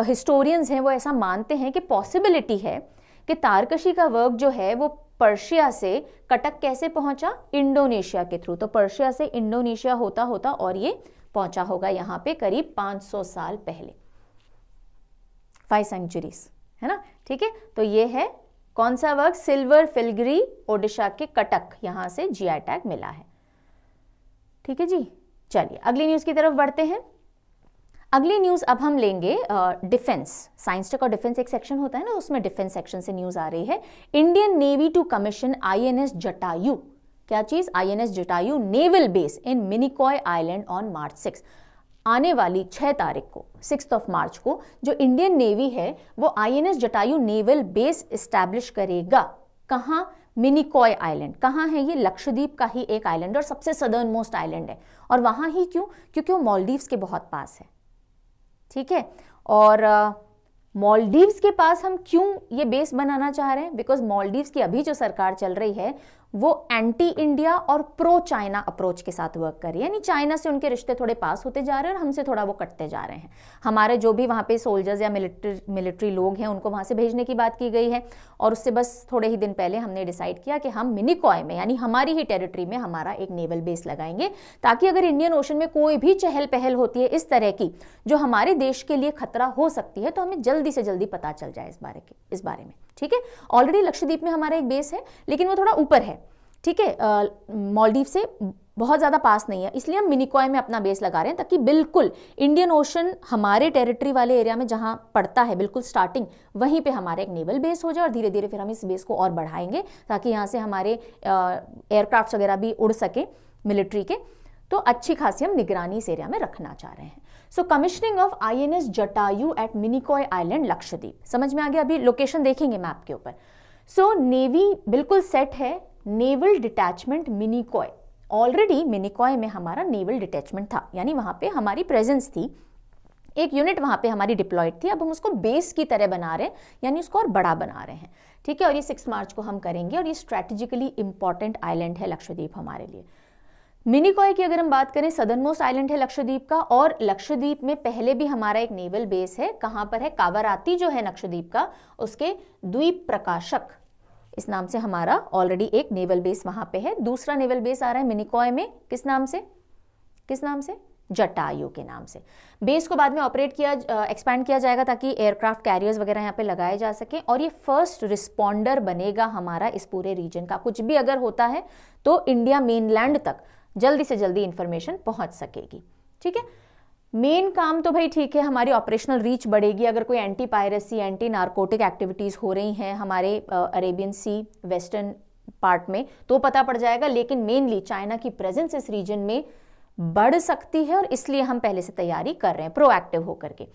हिस्टोरियंस हैं वो ऐसा मानते हैं कि पॉसिबिलिटी है कि तारकशी का वर्क जो है वो पर्शिया से कटक कैसे पहुँचा इंडोनेशिया के थ्रू तो पर्शिया से इंडोनेशिया होता होता और ये पहुंचा होगा यहां पे करीब 500 साल पहले फाइव सेंचुरीज है ना ठीक है तो ये है कौन सा वर्क सिल्वर फिलग्री ओडिशा के कटक यहां से आई टैग मिला है ठीक है जी चलिए अगली न्यूज़ की तरफ बढ़ते हैं अगली न्यूज़ अब हम लेंगे डिफेंस साइंस टेक और डिफेंस एक सेक्शन होता है ना उसमें डिफेंस सेक्शन से न्यूज़ आ रही है Indian navy to commission INS Jatayu क्या चीज़ INS Jatayu naval base in Minicoy island on March six आने वाली छह तारीख को सिक्स ऑफ मार्च को जो इंडियन नेवी है वो INS Jatayu naval base establish करेगा कहाँ मिनिकॉय आइलैंड कहाँ है ये लक्षद्वीप का ही एक आइलैंड और सबसे सदर्न मोस्ट आइलैंड है और वहाँ ही क्यों क्योंकि वो मॉलडीव्स के बहुत पास है ठीक है और मॉलडीव्स के पास हम क्यों ये बेस बनाना चाह रहे हैं बिकॉज मॉलडीव्स की अभी जो सरकार चल रही है वो एंटी इंडिया और प्रो चाइना अप्रोच के साथ वर्क कर रही है यानी चाइना से उनके रिश्ते थोड़े पास होते जा रहे हैं और हमसे थोड़ा वो कटते जा रहे हैं हमारे जो भी वहाँ पे सोल्जर्स या मिलिट्री मिलिट्री लोग हैं उनको वहाँ से भेजने की बात की गई है और उससे बस थोड़े ही दिन पहले हमने डिसाइड किया कि हम मिनिकॉय में यानी हमारी ही टेरिटरी में हमारा एक नेवल बेस लगाएंगे ताकि अगर इंडियन ओशन में कोई भी चहल पहल होती है इस तरह की जो हमारे देश के लिए खतरा हो सकती है तो हमें जल्दी से जल्दी पता चल जाए इस बारे के इस बारे में ठीक है ऑलरेडी लक्षद्वीप में हमारा एक बेस है लेकिन वो थोड़ा ऊपर है ठीक है मालदीव से बहुत ज़्यादा पास नहीं है इसलिए हम मिनिकॉय में अपना बेस लगा रहे हैं ताकि बिल्कुल इंडियन ओशन हमारे टेरिटरी वाले एरिया में जहाँ पड़ता है बिल्कुल स्टार्टिंग वहीं पे हमारा एक नेवल बेस हो जाए और धीरे धीरे फिर हम इस बेस को और बढ़ाएंगे ताकि यहाँ से हमारे एयरक्राफ्ट वगैरह भी उड़ सकें मिलिट्री के तो अच्छी खासी हम निगरानी इस एरिया में रखना चाह रहे हैं so commissioning of INS Jatayu at Minicoy island Lakshadweep समझ में आ गया अभी लोकेशन देखेंगे मैप के ऊपर सो नेवी बिल्कुल सेट है naval detachment Minicoy already Minicoy में हमारा नेवल डिटैचमेंट था यानी वहाँ पे हमारी प्रेजेंस थी एक यूनिट वहाँ पे हमारी डिप्लॉयड थी अब हम उसको बेस की तरह बना रहे हैं यानी उसको और बड़ा बना रहे हैं ठीक है और ये सिक्स मार्च को हम करेंगे और ये स्ट्रेटेजिकली इंपॉर्टेंट आइलैंड है लक्षद्वीप हमारे लिए मिनीकॉय की अगर हम बात करें सदन मोस्ट आइलैंड है लक्षद्वीप का और लक्षद्वीप में पहले भी हमारा एक नेवल बेस है कहां पर है कावाराती जो है लक्षद्वीप का उसके द्वीप प्रकाशक इस नाम से हमारा ऑलरेडी एक नेवल बेस वहां पे है दूसरा नेवल बेस आ रहा है मिनिकॉय में किस नाम से किस नाम से जटायु के नाम से बेस को बाद में ऑपरेट किया एक्सपैंड किया जाएगा ताकि एयरक्राफ्ट कैरियर्स वगैरह यहाँ पे लगाए जा सके और ये फर्स्ट रिस्पॉन्डर बनेगा हमारा इस पूरे रीजन का कुछ भी अगर होता है तो इंडिया मेनलैंड तक जल्दी से जल्दी इन्फॉर्मेशन पहुंच सकेगी ठीक है मेन काम तो भाई ठीक है हमारी ऑपरेशनल रीच बढ़ेगी अगर कोई anti piracy anti narcotic activities हो रही हैं हमारे अरेबियन सी वेस्टर्न पार्ट में तो पता पड़ जाएगा लेकिन मेनली चाइना की प्रेजेंस इस रीजन में बढ़ सकती है और इसलिए हम पहले से तैयारी कर रहे हैं प्रोएक्टिव होकर के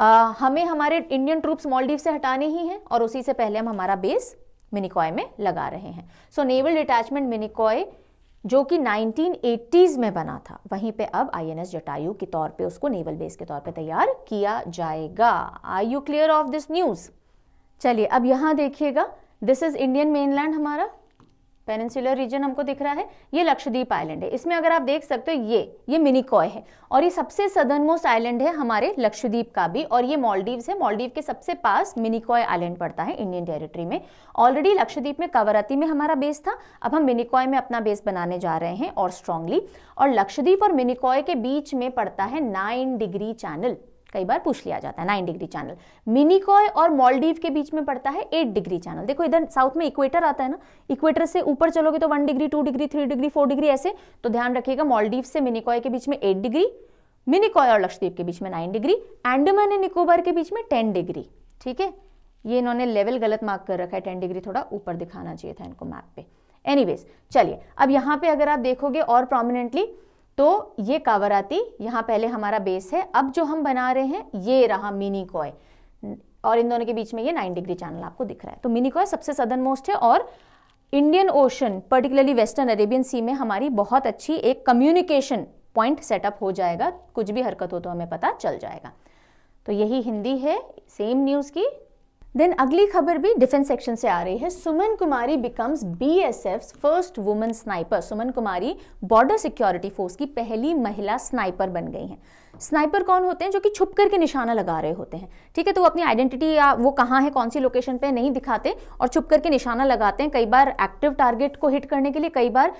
आ, हमें हमारे इंडियन ट्रूप्स मॉलडीव से हटाने ही हैं और उसी से पहले हम हमारा बेस मिनिकॉय में लगा रहे हैं सो नेवल डिटैचमेंट मिनिकॉय जो कि 1980s में बना था वहीं पे अब आईएनएस जटायु के तौर पे उसको नेवल बेस के तौर पे तैयार किया जाएगा are you clear of this news चलिए अब यहाँ देखिएगा दिस इज़ इंडियन मेनलैंड हमारा पेनिनसुलर रीजन हमको दिख रहा है ये लक्षद्वीप आइलैंड है इसमें अगर आप देख सकते हो ये ये मिनिकॉय है और ये सबसे सदर्न मोस्ट आइलैंड है हमारे लक्षद्वीप का भी और ये मॉलडीव्स है मॉलडीव के सबसे पास मिनिकॉय आइलैंड पड़ता है इंडियन टेरिटरी में ऑलरेडी लक्षद्वीप में कवरती में हमारा बेस था अब हम मिनिकॉय में अपना बेस बनाने जा रहे हैं और स्ट्रांगली और लक्षद्वीप और मिनिकॉय के बीच में पड़ता है नाइन डिग्री चैनल कई बार पूछ लिया जाता है नाइन डिग्री चैनल मिनिकॉय और मॉलडीव के बीच में पड़ता है एट डिग्री चैनल देखो इधर साउथ में इक्वेटर आता है ना इक्वेटर से ऊपर चलोगे तो one degree two degree three degree four degree ऐसे तो ध्यान रखिएगा मॉलडीव से मिनिकॉय के बीच में एट डिग्री मिनिकॉय और लक्षद्वीप के बीच में nine degree Andaman and Nicobar के बीच में टेन डिग्री ठीक है ये इन्होंने लेवल गलत मार्क कर रखा है टेन डिग्री थोड़ा ऊपर दिखाना चाहिए था इनको मैप पे एनीवेज चलिए अब यहाँ पे अगर आप देखोगे और प्रोमिनेंटली तो ये कावराती यहाँ पहले हमारा बेस है अब जो हम बना रहे हैं ये रहा मिनी कॉय और इन दोनों के बीच में ये नाइन डिग्री चैनल आपको दिख रहा है तो मिनी कॉय सबसे सदन मोस्ट है और Indian ocean particularly western Arabian sea में हमारी बहुत अच्छी एक कम्युनिकेशन पॉइंट सेटअप हो जाएगा कुछ भी हरकत हो तो हमें पता चल जाएगा तो यही हिंदी है सेम न्यूज़ की देन अगली खबर भी डिफेंस सेक्शन से आ रही है Suman Kumari becomes BSF first woman sniper Suman Kumari border security force की पहली महिला स्नाइपर बन गई हैं स्नाइपर कौन होते हैं जो कि छुप करके निशाना लगा रहे होते हैं ठीक है तो वो अपनी आइडेंटिटी या वो कहाँ है कौन सी लोकेशन पे नहीं दिखाते और छुप करके निशाना लगाते हैं कई बार एक्टिव टारगेट को हिट करने के लिए कई बार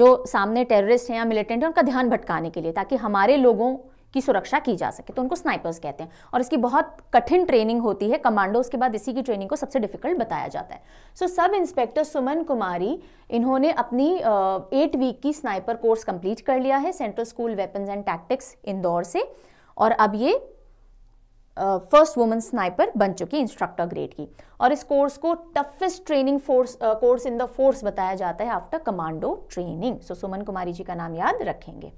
जो सामने टेररिस्ट हैं या मिलिटेंट हैं उनका ध्यान भटकाने के लिए ताकि हमारे लोगों की सुरक्षा की जा सके तो उनको स्नाइपर्स कहते हैं और इसकी बहुत कठिन ट्रेनिंग होती है कमांडोज के बाद इसी की ट्रेनिंग को सबसे डिफिकल्ट बताया जाता है सो so, सब इंस्पेक्टर सुमन कुमारी इन्होंने अपनी एट uh, वीक की स्नाइपर कोर्स कंप्लीट कर लिया है central school weapons and tactics Indore से और अब ये फर्स्ट वुमेन स्नाइपर बन चुकी इंस्ट्रक्टर ग्रेड की और इस कोर्स को toughest training force course in the force बताया जाता है after commando training so Suman Kumari ji का नाम याद रखेंगे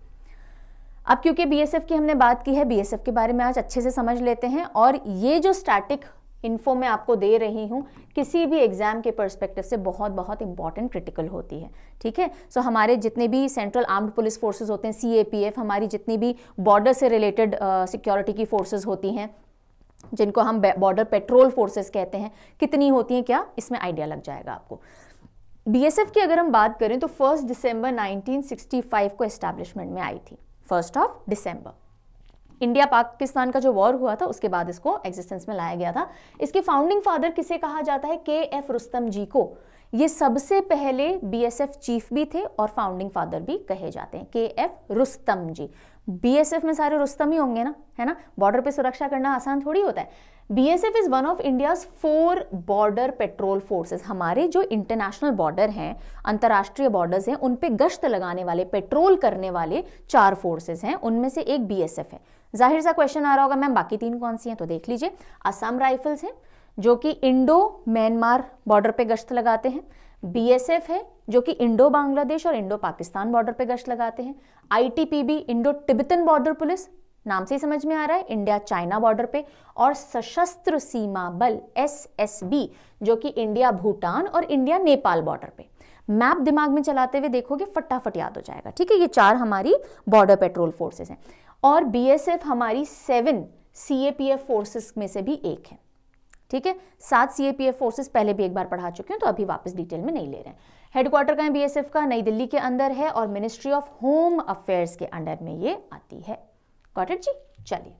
अब क्योंकि बीएसएफ की हमने बात की है बीएसएफ के बारे में आज अच्छे से समझ लेते हैं और ये जो स्टैटिक इन्फो मैं आपको दे रही हूँ किसी भी एग्ज़ाम के पर्सपेक्टिव से बहुत बहुत इंपॉर्टेंट क्रिटिकल होती है ठीक है सो हमारे जितने भी सेंट्रल आर्म्ड पुलिस फोर्सेज होते हैं सी हमारी जितनी भी बॉर्डर से रिलेटेड सिक्योरिटी की फोर्सेज होती हैं जिनको हम बॉर्डर पेट्रोल फोर्सेस कहते हैं कितनी होती हैं क्या इसमें आइडिया लग जाएगा आपको बीएसएफ की अगर हम बात करें तो फर्स्ट दिसंबर 1965 को एस्टैब्लिशमेंट में आई थी first of December India Pakistan का जो वॉर हुआ था उसके बाद इसको एग्जिस्टेंस में लाया गया था इसके फाउंडिंग फादर किसे कहा जाता है के एफ रुस्तम जी को ये सबसे पहले बीएसएफ चीफ भी थे और फाउंडिंग फादर भी कहे जाते हैं के एफ रुस्तम जी बीएसएफ में सारे रुस्तम ही होंगे ना है ना बॉर्डर पे सुरक्षा करना आसान थोड़ी होता है BSF is one of India four border patrol forces हमारे जो इंटरनेशनल बॉर्डर हैं अंतर्राष्ट्रीय बॉर्डर्स हैं उन पे गश्त लगाने वाले पेट्रोल करने वाले चार फोर्सेस हैं उनमें से एक बीएसएफ है जाहिर सा क्वेश्चन आ रहा होगा मैम बाकी तीन कौन सी हैं तो देख लीजिए असम राइफल्स हैं जो कि इंडो म्यांमार बॉर्डर पे गश्त लगाते हैं बीएसएफ है जो कि इंडो बांग्लादेश और इंडो पाकिस्तान बॉर्डर पे गश्त लगाते हैं ITPB Indo Tibetan border police नाम से ही समझ में आ रहा है इंडिया चाइना बॉर्डर पे और सशस्त्र सीमा बल एसएसबी जो कि इंडिया भूटान और इंडिया नेपाल बॉर्डर पे मैप दिमाग में चलाते हुए देखोगे फटाफट याद हो जाएगा ठीक है ये चार हमारी बॉर्डर पेट्रोल फोर्सेस हैं और बीएसएफ हमारी सेवन सीएपीएफ फोर्सेस में से भी एक है ठीक है सात सीएपीएफ फोर्सेस पहले भी एक बार पढ़ा चुके हैं तो अभी वापस डिटेल में नहीं ले रहे हैं हेडक्वार्टर का है बीएसएफ का नई दिल्ली के अंदर है और मिनिस्ट्री ऑफ होम अफेयर्स के अंडर में ये आती है कॉटेट जी चलिए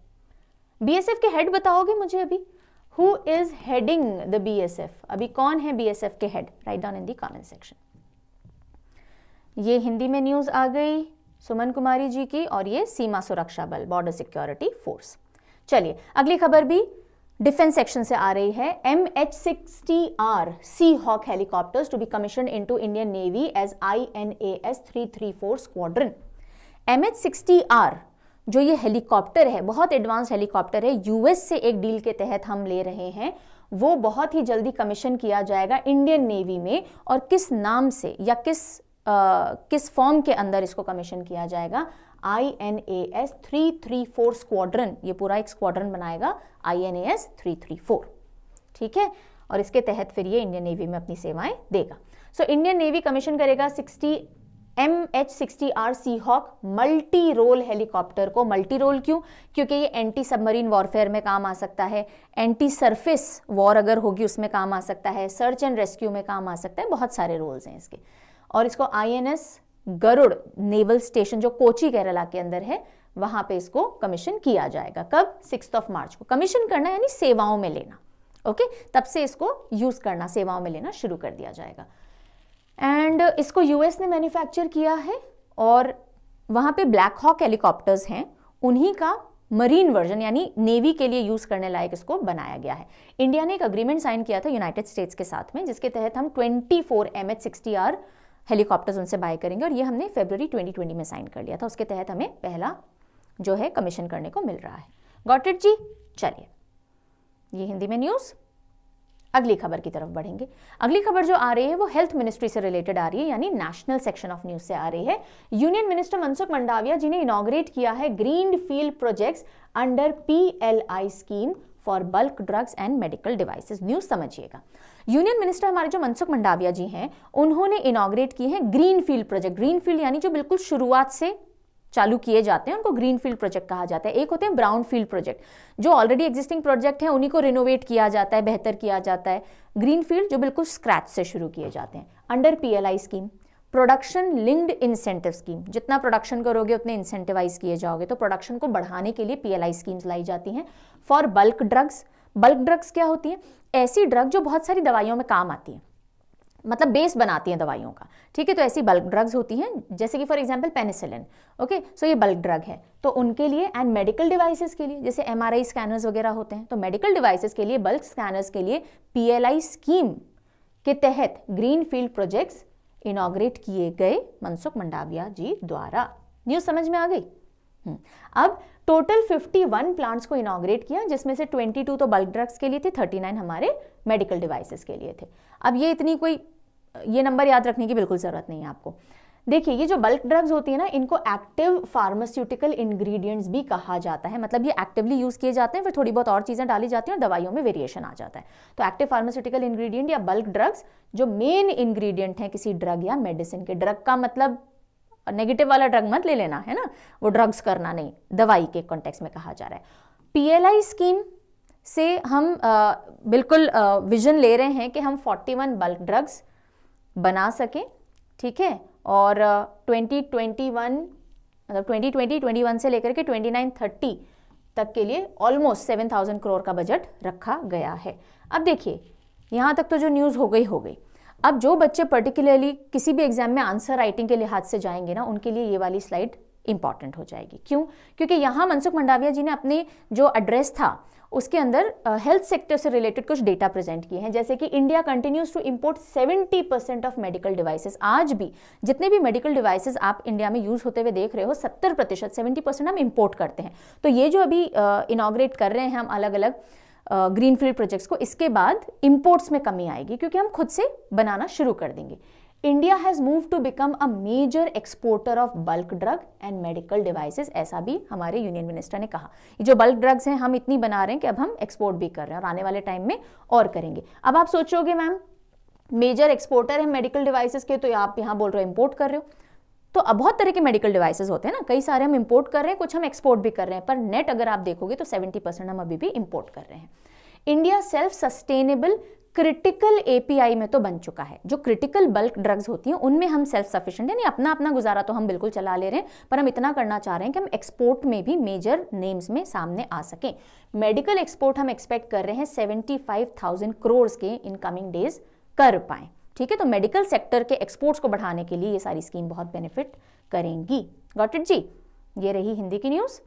बीएसएफ के हेड बताओगे मुझे अभी who is heading the BSF अभी कौन है बीएसएफ के head write down in the comment section ये हिंदी में न्यूज आ गई सुमन कुमारी जी की और ये सीमा सुरक्षा बल बॉर्डर सिक्योरिटी फोर्स चलिए अगली खबर भी डिफेंस सेक्शन से आ रही है M H sixty R C hawk helicopters to be commission into Indian navy as I N A S three three four squadron M H sixty R जो ये हेलीकॉप्टर है बहुत एडवांस हेलीकॉप्टर है US से एक deal के तहत हम ले रहे हैं वो बहुत ही जल्दी कमीशन किया जाएगा इंडियन नेवी में और किस नाम से या किस आ, किस फॉर्म के अंदर इसको कमीशन किया जाएगा I N A S three three four squadron ये पूरा एक स्क्वाड्रन बनाएगा I N A S three three four ठीक है और इसके तहत फिर ये इंडियन नेवी में अपनी सेवाएं देगा सो इंडियन नेवी कमीशन करेगा sixty M H sixty R C hawk multi role helicopter को मल्टी रोल क्यों क्योंकि ये एंटी सबमरीन वॉरफेयर में काम आ सकता है एंटी सरफेस वॉर अगर होगी उसमें काम आ सकता है सर्च एंड रेस्क्यू में काम आ सकता है बहुत सारे रोल्स हैं इसके और इसको I N S Garuda naval station जो कोची केरला के अंदर है वहां पे इसको कमीशन किया जाएगा कब सिक्स ऑफ मार्च को कमीशन करना यानी सेवाओं में लेना ओके तब से इसको यूज करना सेवाओं में लेना शुरू कर दिया जाएगा एंड इसको यूएस ने मैन्युफैक्चर किया है और वहां पे ब्लैक हॉक हेलीकॉप्टर्स हैं उन्हीं का मरीन वर्जन यानी नेवी के लिए यूज़ करने लायक इसको बनाया गया है इंडिया ने एक अग्रीमेंट साइन किया था यूनाइटेड स्टेट्स के साथ में जिसके तहत हम twenty four M H sixty R helicopters उनसे बाय करेंगे और ये हमने फेब्रवरी 2020 में साइन कर लिया था उसके तहत हमें पहला जो है कमीशन करने को मिल रहा है गॉटेड जी चलिए ये हिंदी में न्यूज़ अगली खबर की तरफ बढ़ेंगे अगली खबर जो आ रही है वो हेल्थ मिनिस्ट्री से रिलेटेड आ रही है यानी नेशनल सेक्शन ऑफ न्यूज से आ रही है यूनियन मिनिस्टर मनसुख मंडाविया जी ने इनोग्रेट किया है green field projects under P scheme for bulk drugs and medical device news समझिएगा यूनियन मिनिस्टर हमारे जो मनसुख मंडाविया जी हैं उन्होंने इनाग्रेट किए हैं green field project green field यानी जो बिल्कुल शुरुआत से चालू किए जाते हैं उनको ग्रीन फील्ड प्रोजेक्ट कहा जाता है एक होते हैं ब्राउन फील्ड प्रोजेक्ट जो ऑलरेडी एग्जिस्टिंग प्रोजेक्ट हैं उन्हीं को रिनोवेट किया जाता है बेहतर किया जाता है ग्रीन फील्ड जो बिल्कुल स्क्रैच से शुरू किए जाते हैं under PLI scheme production linked incentive scheme जितना प्रोडक्शन करोगे उतने इंसेंटिवाइज किए जाओगे तो प्रोडक्शन को बढ़ाने के लिए पीएलआई स्कीम्स लाई जाती हैं for bulk drugs bulk drugs क्या होती हैं ऐसी ड्रग जो बहुत सारी दवाइयों में काम आती है मतलब बेस बनाती हैं दवाइयों का ठीक है तो ऐसी बल्क ड्रग्स होती हैं जैसे कि for example penicillin okay so ये बल्क ड्रग है तो उनके लिए एंड मेडिकल डिवाइसेस के लिए जैसे एम आर स्कैनर्स वगैरह होते हैं तो मेडिकल डिवाइसेस के लिए बल्क स्कैनर्स के लिए पी स्कीम के तहत ग्रीन फील्ड प्रोजेक्ट्स इनोग्रेट किए गए मनसुख मंडाविया जी द्वारा न्यूज समझ में आ गई हम्म। अब टोटल 51 प्लांट्स को इनोग्रेट किया जिसमें से 22 तो बल्क ड्रग्स के लिए थे 39 हमारे मेडिकल डिवाइसेस के लिए थे अब ये इतनी कोई ये नंबर याद रखने की बिल्कुल ज़रूरत नहीं है आपको देखिए ये जो बल्क ड्रग्स होती है ना इनको एक्टिव फार्मास्यूटिकल इंग्रेडिएंट्स भी कहा जाता है मतलब ये एक्टिवली यूज़ किए जाते हैं फिर थोड़ी बहुत और चीज़ें डाली जाती हैं और दवाइयों में वेरिएशन आ जाता है तो एक्टिव फार्मास्यूटिकल इंग्रेडिएंट या बल्क ड्रग्स जो मेन इंग्रेडिएंट हैं किसी ड्रग या मेडिसिन के ड्रग का मतलब नेगेटिव वाला ड्रग मत ले लेना है ना वो ड्रग्स करना नहीं दवाई के कॉन्टेक्स में कहा जा रहा है पी स्कीम से हम आ, बिल्कुल विजन ले रहे हैं कि हम फोर्टी बल्क ड्रग्स बना सकें ठीक है और ट्वेंटी ट्वेंटी वन मतलब ट्वेंटी ट्वेंटी ट्वेंटी वन से लेकर के ट्वेंटी नाइन थर्टी तक के लिए ऑलमोस्ट सेवन थाउजेंड करोड़ का बजट रखा गया है अब देखिए यहाँ तक तो जो न्यूज़ हो गई हो गई अब जो बच्चे पर्टिकुलरली किसी भी एग्जाम में आंसर राइटिंग के लिहाज से जाएंगे ना उनके लिए ये वाली स्लाइड इंपॉर्टेंट हो जाएगी क्यों क्योंकि यहाँ मनसुख मंडाविया जी ने अपने जो एड्रेस था उसके अंदर हेल्थ सेक्टर से रिलेटेड कुछ डेटा प्रेजेंट किए हैं जैसे कि India continues to import 70 percent of medical devices आज भी जितने भी मेडिकल डिवाइसेस आप इंडिया में यूज़ होते हुए देख रहे हो 70 प्रतिशत सेवेंटी परसेंट हम इम्पोर्ट करते हैं तो ये जो अभी इनाग्रेट uh, कर रहे हैं हम अलग अलग ग्रीनफील्ड फील्ड प्रोजेक्ट्स को इसके बाद इम्पोर्ट्स में कमी आएगी क्योंकि हम खुद से बनाना शुरू कर देंगे India has move to become a major exporter of bulk drug and medical devices ऐसा भी हमारे यूनियन मिनिस्टर ने कहा जो बल्क ड्रग्स हैं हम इतनी बना रहे हैं कि अब हम एक्सपोर्ट भी कर रहे हैं और आने वाले टाइम में और करेंगे अब आप सोचोगे मैम मेजर एक्सपोर्टर है मेडिकल डिवाइसेस के तो आप यहाँ बोल रहे हो इम्पोर्ट कर रहे हो तो अब बहुत तरह के मेडिकल डिवाइसेस होते हैं ना कई सारे हम इम्पोर्ट कर रहे हैं कुछ हम एक्सपोर्ट भी कर रहे हैं पर नेट अगर आप देखोगे तो 70 परसेंट हम अभी भी इम्पोर्ट कर रहे हैं India self sustainable critical API में तो बन चुका है जो क्रिटिकल बल्क ड्रग्स होती हैं उनमें हम सेल्फ सफिशिएंट यानी अपना अपना गुजारा तो हम बिल्कुल चला ले रहे हैं पर हम इतना करना चाह रहे हैं कि हम एक्सपोर्ट में भी मेजर नेम्स में सामने आ सकें मेडिकल एक्सपोर्ट हम एक्सपेक्ट कर रहे हैं सेवेंटी फाइव थाउजेंड करोड़ के इन कमिंग डेज कर पाए ठीक है तो मेडिकल सेक्टर के एक्सपोर्ट्स को बढ़ाने के लिए ये सारी स्कीम बहुत बेनिफिट करेंगी गॉट इट जी ये रही हिंदी की न्यूज़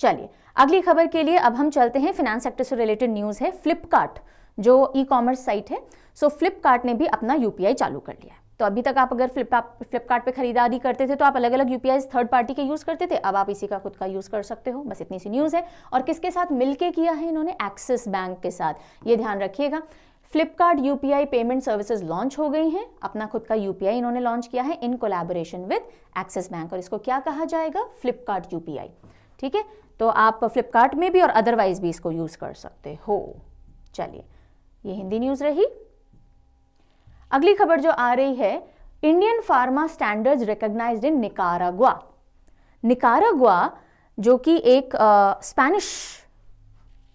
चलिए अगली खबर के लिए अब हम चलते हैं फिनेंस सेक्टर से रिलेटेड न्यूज़ है फ्लिपकार्ट जो ई कॉमर्स साइट है सो फ्लिपकार्ट ने भी अपना यूपीआई चालू कर लिया तो अभी तक आप अगर फ्लिपकार्ट पे खरीदारी करते थे तो आप अलग अलग यूपीआई थर्ड पार्टी के यूज़ करते थे अब आप इसी का खुद का यूज़ कर सकते हो बस इतनी सी न्यूज़ है और किसके साथ मिलके किया है इन्होंने एक्सिस बैंक के साथ ये ध्यान रखिएगा Flipkart UPI payment services launch हो गई हैं अपना खुद का यूपीआई इन्होंने लॉन्च किया है in collaboration with Axis bank और इसको क्या कहा जाएगा फ्लिपकार्ट यूपीआई ठीक है तो आप फ्लिपकार्ट में भी और अदरवाइज भी इसको यूज़ कर सकते हो चलिए ये हिंदी न्यूज़ रही अगली खबर जो आ रही है Indian pharma standards recognised in Nicaragua Nicaragua जो कि एक स्पेनिश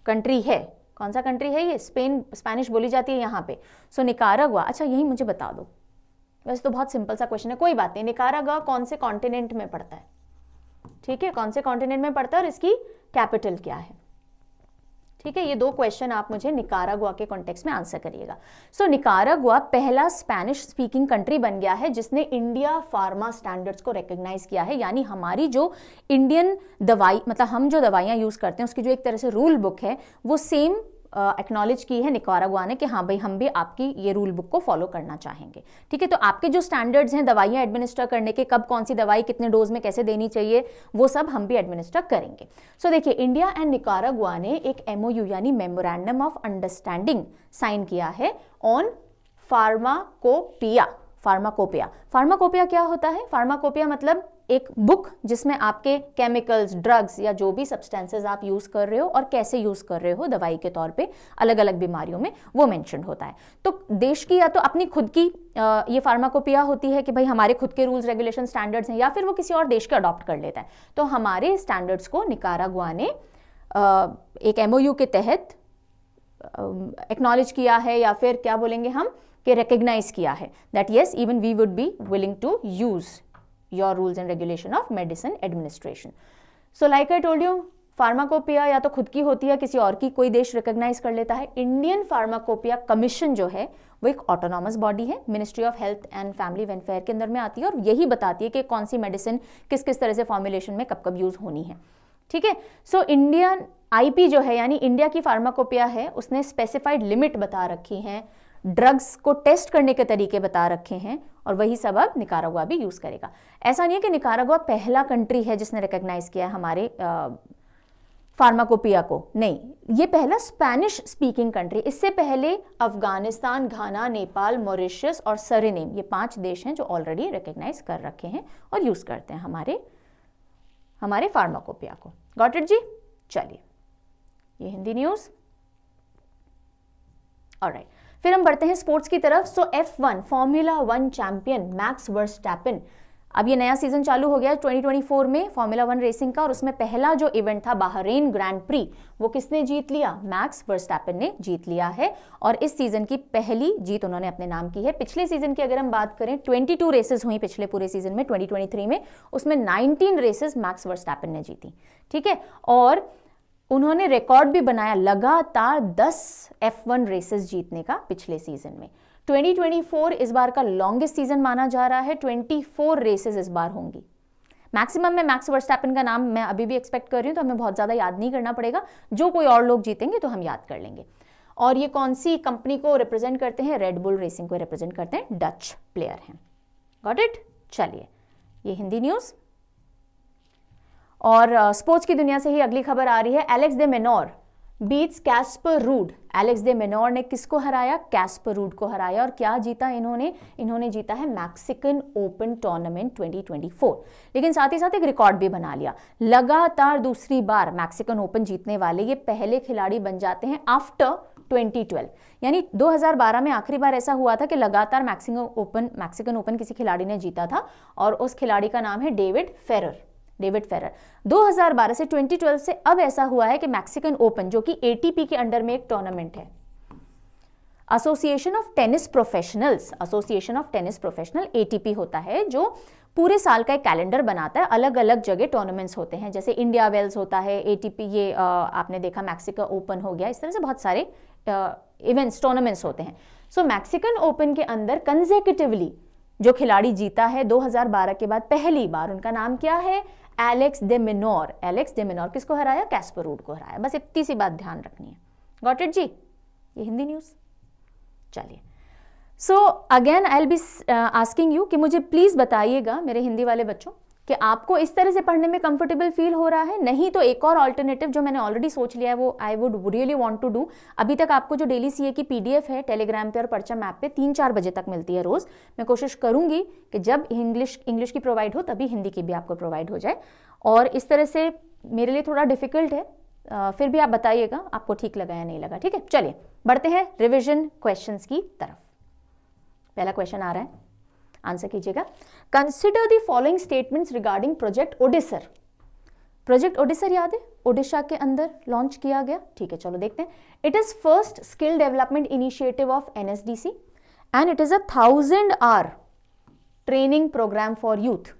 कंट्री है कौन सा कंट्री है ये स्पेन स्पेनिश बोली जाती है यहाँ पे सो so, निकारागुआ अच्छा यही मुझे बता दो वैसे तो बहुत सिंपल सा क्वेश्चन है कोई बात नहीं निकारागुआ कौन से कॉन्टिनेंट में पड़ता है ठीक है कौन से कॉन्टिनेंट में पड़ता है और इसकी कैपिटल क्या है ठीक है ये दो क्वेश्चन आप मुझे निकारागुआ के कॉन्टेक्स्ट में आंसर करिएगा सो so, निकारागुआ पहला स्पेनिश स्पीकिंग कंट्री बन गया है जिसने इंडिया फार्मा स्टैंडर्ड्स को रिकग्नाइज किया है यानी हमारी जो इंडियन दवाई मतलब हम जो दवाइयाँ यूज़ करते हैं उसकी जो एक तरह से रूल बुक है वो सेम एक्नॉलेज की है निकारागुआ ने कि हाँ भाई हम भी आपकी ये रूल बुक को फॉलो करना चाहेंगे ठीक है तो आपके जो स्टैंडर्ड्स हैं दवाइयाँ एडमिनिस्टर करने के कब कौन सी दवाई कितने डोज में कैसे देनी चाहिए वो सब हम भी एडमिनिस्टर करेंगे सो so, देखिए इंडिया एंड निकारागुआ ने एक एम यानी मेमोरेंडम ऑफ अंडरस्टैंडिंग साइन किया है ऑन फार्माकोपिया फार्माकोपिया फार्माकोपिया क्या होता है फार्माकोपिया मतलब एक बुक जिसमें आपके केमिकल्स ड्रग्स या जो भी सब्सटेंसेस आप यूज़ कर रहे हो और कैसे यूज़ कर रहे हो दवाई के तौर पे अलग अलग बीमारियों में वो मैंशन होता है तो देश की या तो अपनी खुद की ये फार्माकोपिया होती है कि भाई हमारे खुद के रूल्स रेगुलेशन स्टैंडर्ड्स हैं या फिर वो किसी और देश के अडॉप्ट कर लेता है तो हमारे स्टैंडर्ड्स को निकारागुआ ने एक एम के तहत एक्नॉलेज किया है या फिर क्या बोलेंगे हम कि रिकग्नाइज किया है that yes even we would be willing to use your rules and regulation of medicine administration so like I told you pharmacopoeia या तो खुद की होती है किसी और की कोई देश रिकोगनाइज कर लेता है इंडियन फार्माकोपिया कमीशन जो है वो एक ऑटोनॉमस बॉडी है ministry of health and family welfare के अंदर में आती है और यही बताती है कि कौन सी मेडिसिन किस किस तरह से फॉर्मुलेशन में कब कब यूज़ होनी है ठीक है सो इंडियन आईपी जो है यानी इंडिया की फार्माकोपिया है उसने स्पेसिफाइड लिमिट बता रखी है ड्रग्स को टेस्ट करने के तरीके बता रखे हैं और वही सब अब निकारागुआ भी यूज़ करेगा ऐसा नहीं है कि निकारागुआ पहला कंट्री है जिसने रिकग्नाइज़ किया हमारे फार्माकोपिया को नहीं ये पहला स्पैनिश स्पीकिंग कंट्री इससे पहले अफगानिस्तान घाना नेपाल मॉरिशस और सरेनेम ये पांच देश हैं जो ऑलरेडी रिकग्नाइज कर रखे हैं और यूज़ करते हैं हमारे हमारे फार्माकोपिया को गॉट इट जी चलिए ये हिंदी न्यूज़ और राइट फिर हम बढ़ते हैं स्पोर्ट्स की तरफ so F one formula one champion Max Verstappen अब ये नया सीजन चालू हो गया 2024 में फॉर्मूला वन रेसिंग का और उसमें पहला जो इवेंट था बाहरेन ग्रैंड प्री वो किसने जीत लिया मैक्स वर्स्टैपन ने जीत लिया है और इस सीजन की पहली जीत उन्होंने अपने नाम की है पिछले सीजन की अगर हम बात करें 22 रेसेस हुई पिछले पूरे सीजन में 2023 में उसमें 19 रेसेस मैक्स वर्स्टैपन ने जीती ठीक है और उन्होंने रिकॉर्ड भी बनाया लगातार 10 वन रेसेस जीतने का पिछले सीजन में 2024 इस बार का लॉन्गेस्ट सीजन माना जा रहा है 24 रेसेस इस बार होंगी मैक्सिमम में मैक्स वर्स्टैपन का नाम मैं अभी भी एक्सपेक्ट कर रही हूँ तो हमें बहुत ज़्यादा याद नहीं करना पड़ेगा जो कोई और लोग जीतेंगे तो हम याद कर लेंगे और ये कौन सी कंपनी को रिप्रेजेंट करते हैं रेडबुल रेसिंग को रिप्रेजेंट करते हैं डच प्लेयर हैं गॉट इट चलिए ये हिंदी न्यूज़ और स्पोर्ट्स की दुनिया से ही अगली खबर आ रही है Alex de Minaur beats Casper Ruud Alex de Minaur ने किसको हराया कैस्पर रूड को हराया और क्या जीता इन्होंने इन्होंने जीता है मैक्सिकन ओपन टूर्नामेंट 2024 लेकिन साथ ही साथ एक रिकॉर्ड भी बना लिया लगातार दूसरी बार मैक्सिकन ओपन जीतने वाले ये पहले खिलाड़ी बन जाते हैं आफ्टर 2012 यानी 2012 में आखिरी बार ऐसा हुआ था कि लगातार मैक्सिकन ओपन मैक्सिकन ओपन किसी खिलाड़ी ने जीता था और उस खिलाड़ी का नाम है डेविड फेरर डेविड फेरर 2012 से 2012 से अब ऐसा हुआ है कि मैक्सिकन ओपन जो कि एटीपी के अंडर में एक टूर्नामेंट है association of tennis professionals association of tennis professional ATP होता है जो पूरे साल का एक कैलेंडर बनाता है अलग अलग जगह टूर्नामेंट्स होते हैं जैसे इंडिया वेल्स होता है एटीपी ये आ, आपने देखा मैक्सिको ओपन हो गया इस तरह से बहुत सारे इवेंट्स टूर्नामेंट्स होते हैं सो मैक्सिकन ओपन के अंदर कंजेकेटिवली जो खिलाड़ी जीता है 2012 के बाद पहली बार उनका नाम क्या है Alex de Minaur Alex de Minaur किसको हराया कैस्परूड को हराया बस इतनी सी बात ध्यान रखनी है गॉट इट जी ये हिंदी न्यूज़ चलिए so again I'll be asking you कि मुझे प्लीज़ बताइएगा मेरे हिंदी वाले बच्चों कि आपको इस तरह से पढ़ने में कंफर्टेबल फील हो रहा है नहीं तो एक और ऑल्टरनेटिव जो मैंने ऑलरेडी सोच लिया है वो I would really want to do अभी तक आपको जो डेली सी की पीडीएफ है टेलीग्राम पे और पर्चा मैप पे तीन चार बजे तक मिलती है रोज़ मैं कोशिश करूंगी कि जब इंग्लिश इंग्लिश की प्रोवाइड हो तभी हिंदी की भी आपको प्रोवाइड हो जाए और इस तरह से मेरे लिए थोड़ा डिफिकल्ट है फिर भी आप बताइएगा आपको ठीक लगा या नहीं लगा ठीक है चलिए बढ़ते हैं रिविजन क्वेश्चन की तरफ पहला क्वेश्चन आ रहा है आंसर कीजिएगा consider the following statements regarding project Odisar project Odisar याद है ओडिशा के अंदर लॉन्च किया गया ठीक है चलो देखते हैं it is first skill development initiative of NSDC and it is a thousand hour training programme for youth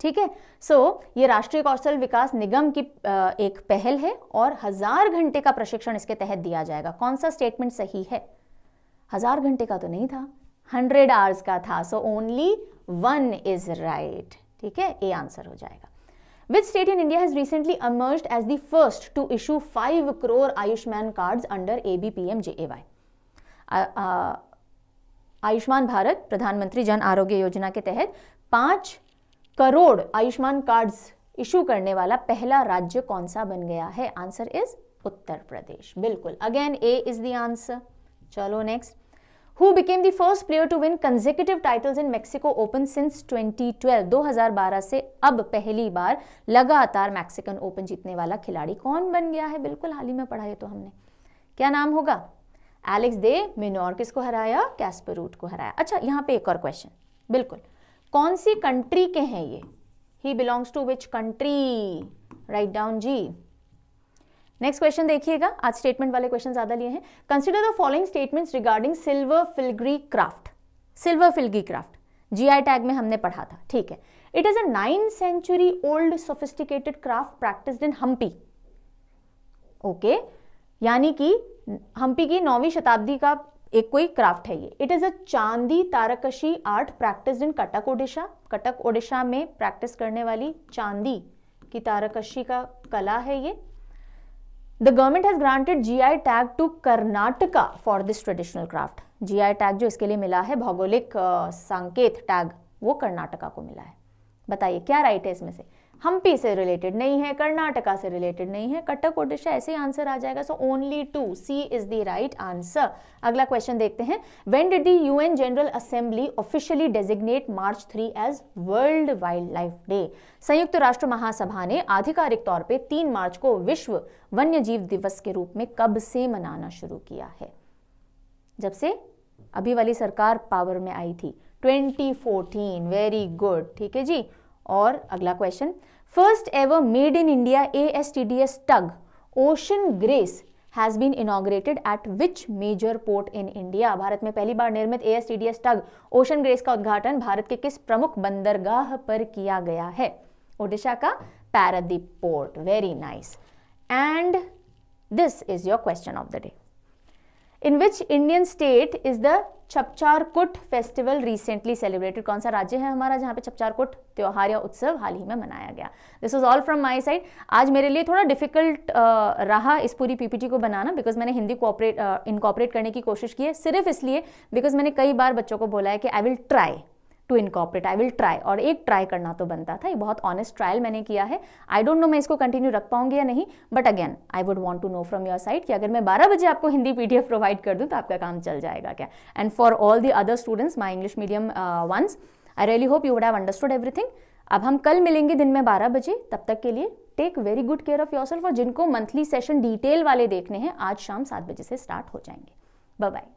ठीक है सो so, ये राष्ट्रीय कौशल विकास निगम की एक पहल है और हजार घंटे का प्रशिक्षण इसके तहत दिया जाएगा कौन सा स्टेटमेंट सही है हजार घंटे का तो नहीं था हंड्रेड आवर्स का था so only one is right ठीक है ए आंसर हो जाएगा Which state in India has recently emerged as the first to issue 5 crore Ayushman cards under ABPMJAY? Ayushman Bharat Pradhan Mantri Jan आरोग्य योजना के तहत पांच करोड़ आयुष्मान कार्ड्स इशू करने वाला पहला राज्य कौन सा बन गया है आंसर इज उत्तर प्रदेश बिल्कुल again A is the answer चलो next who became the first player to win consecutive titles in Mexico Open since 2012 2012 से अब पहली बार लगातार मैक्सिकन ओपन जीतने वाला खिलाड़ी कौन बन गया है बिल्कुल हाल ही में पढ़ा है तो हमने क्या नाम होगा एलेक्स दे मिनोर किसको हराया कैस्पर रूट को हराया अच्छा यहाँ पे एक और क्वेश्चन बिल्कुल कौन सी कंट्री के हैं ये ही belongs to which country write down जी नेक्स्ट क्वेश्चन देखिएगा आज स्टेटमेंट वाले क्वेश्चन ज्यादा लिए हैं consider the following statements regarding silver filigree craft silver filigree craft GI tag में हमने पढ़ा था ठीक है it is a nine century old sophisticated craft practice in Hampi okay यानी कि हम्पी की नौवीं शताब्दी का एक कोई क्राफ्ट है ये it is a chandi tarakashi art practice in Cuttack Odisha Cuttack Odisha में प्रैक्टिस करने वाली चांदी की तारकशी का कला है ये the government has granted I tag to Karnataka for this traditional craft I tag जो इसके लिए मिला है भौगोलिक संकेत टैग वो कर्नाटका को मिला है बताइए क्या राइट है इसमें से हम्पी से रिलेटेड नहीं है कर्नाटका से रिलेटेड नहीं है कटक ओडिशा ऐसे आंसर आ जाएगा so only two C is the right answer अगला क्वेश्चन देखते हैं when did the UN general assembly officially designate March three as world wild life day संयुक्त राष्ट्र महासभा ने आधिकारिक तौर पर तीन मार्च को विश्व वन्य जीव दिवस के रूप में कब से मनाना शुरू किया है जब से अभी वाली सरकार पावर में आई थी 2014 वेरी गुड ठीक है जी और अगला question first ever made in India A S T D S tug ocean Grace has been inaugurated at which major port in India भारत में पहली बार निर्मित A S T D S tug ocean Grace का उद्घाटन भारत के किस प्रमुख बंदरगाह पर किया गया है ओडिशा का Paradip port very nice and this is your question of the day in which Indian state is the Chapchar Kut festival recently celebrated कौन सा राज्य है हमारा जहाँ पे छपचार कुट त्यौहार या उत्सव हाल ही में मनाया गया this was all from my side आज मेरे लिए थोड़ा डिफिकल्ट रहा इस पूरी पीपीटी को बनाना बिकॉज मैंने हिंदी कोऑपरेट इनकॉपरेट करने की कोशिश की है सिर्फ इसलिए बिकॉज मैंने कई बार बच्चों को बोला है कि I will try to incorporate I will try और एक ट्राई करना तो बनता था ये बहुत ऑनेस्ट ट्रायल मैंने किया है आई डोंट नो मैं इसको कंटिन्यू रख पाऊंगी या नहीं but again I would want to know from your side कि अगर मैं बारह बजे आपको हिंदी पी प्रोवाइड कर दूँ तो आपका काम चल जाएगा क्या and for all the other students my English medium ones I really hope you would have understood everything अब हम कल मिलेंगे दिन में बारह बजे तब तक के लिए take very good care of yourself और जिनको मंथली सेशन डिटेल वाले देखने हैं आज शाम सात बजे से स्टार्ट हो जाएंगे बाय बाय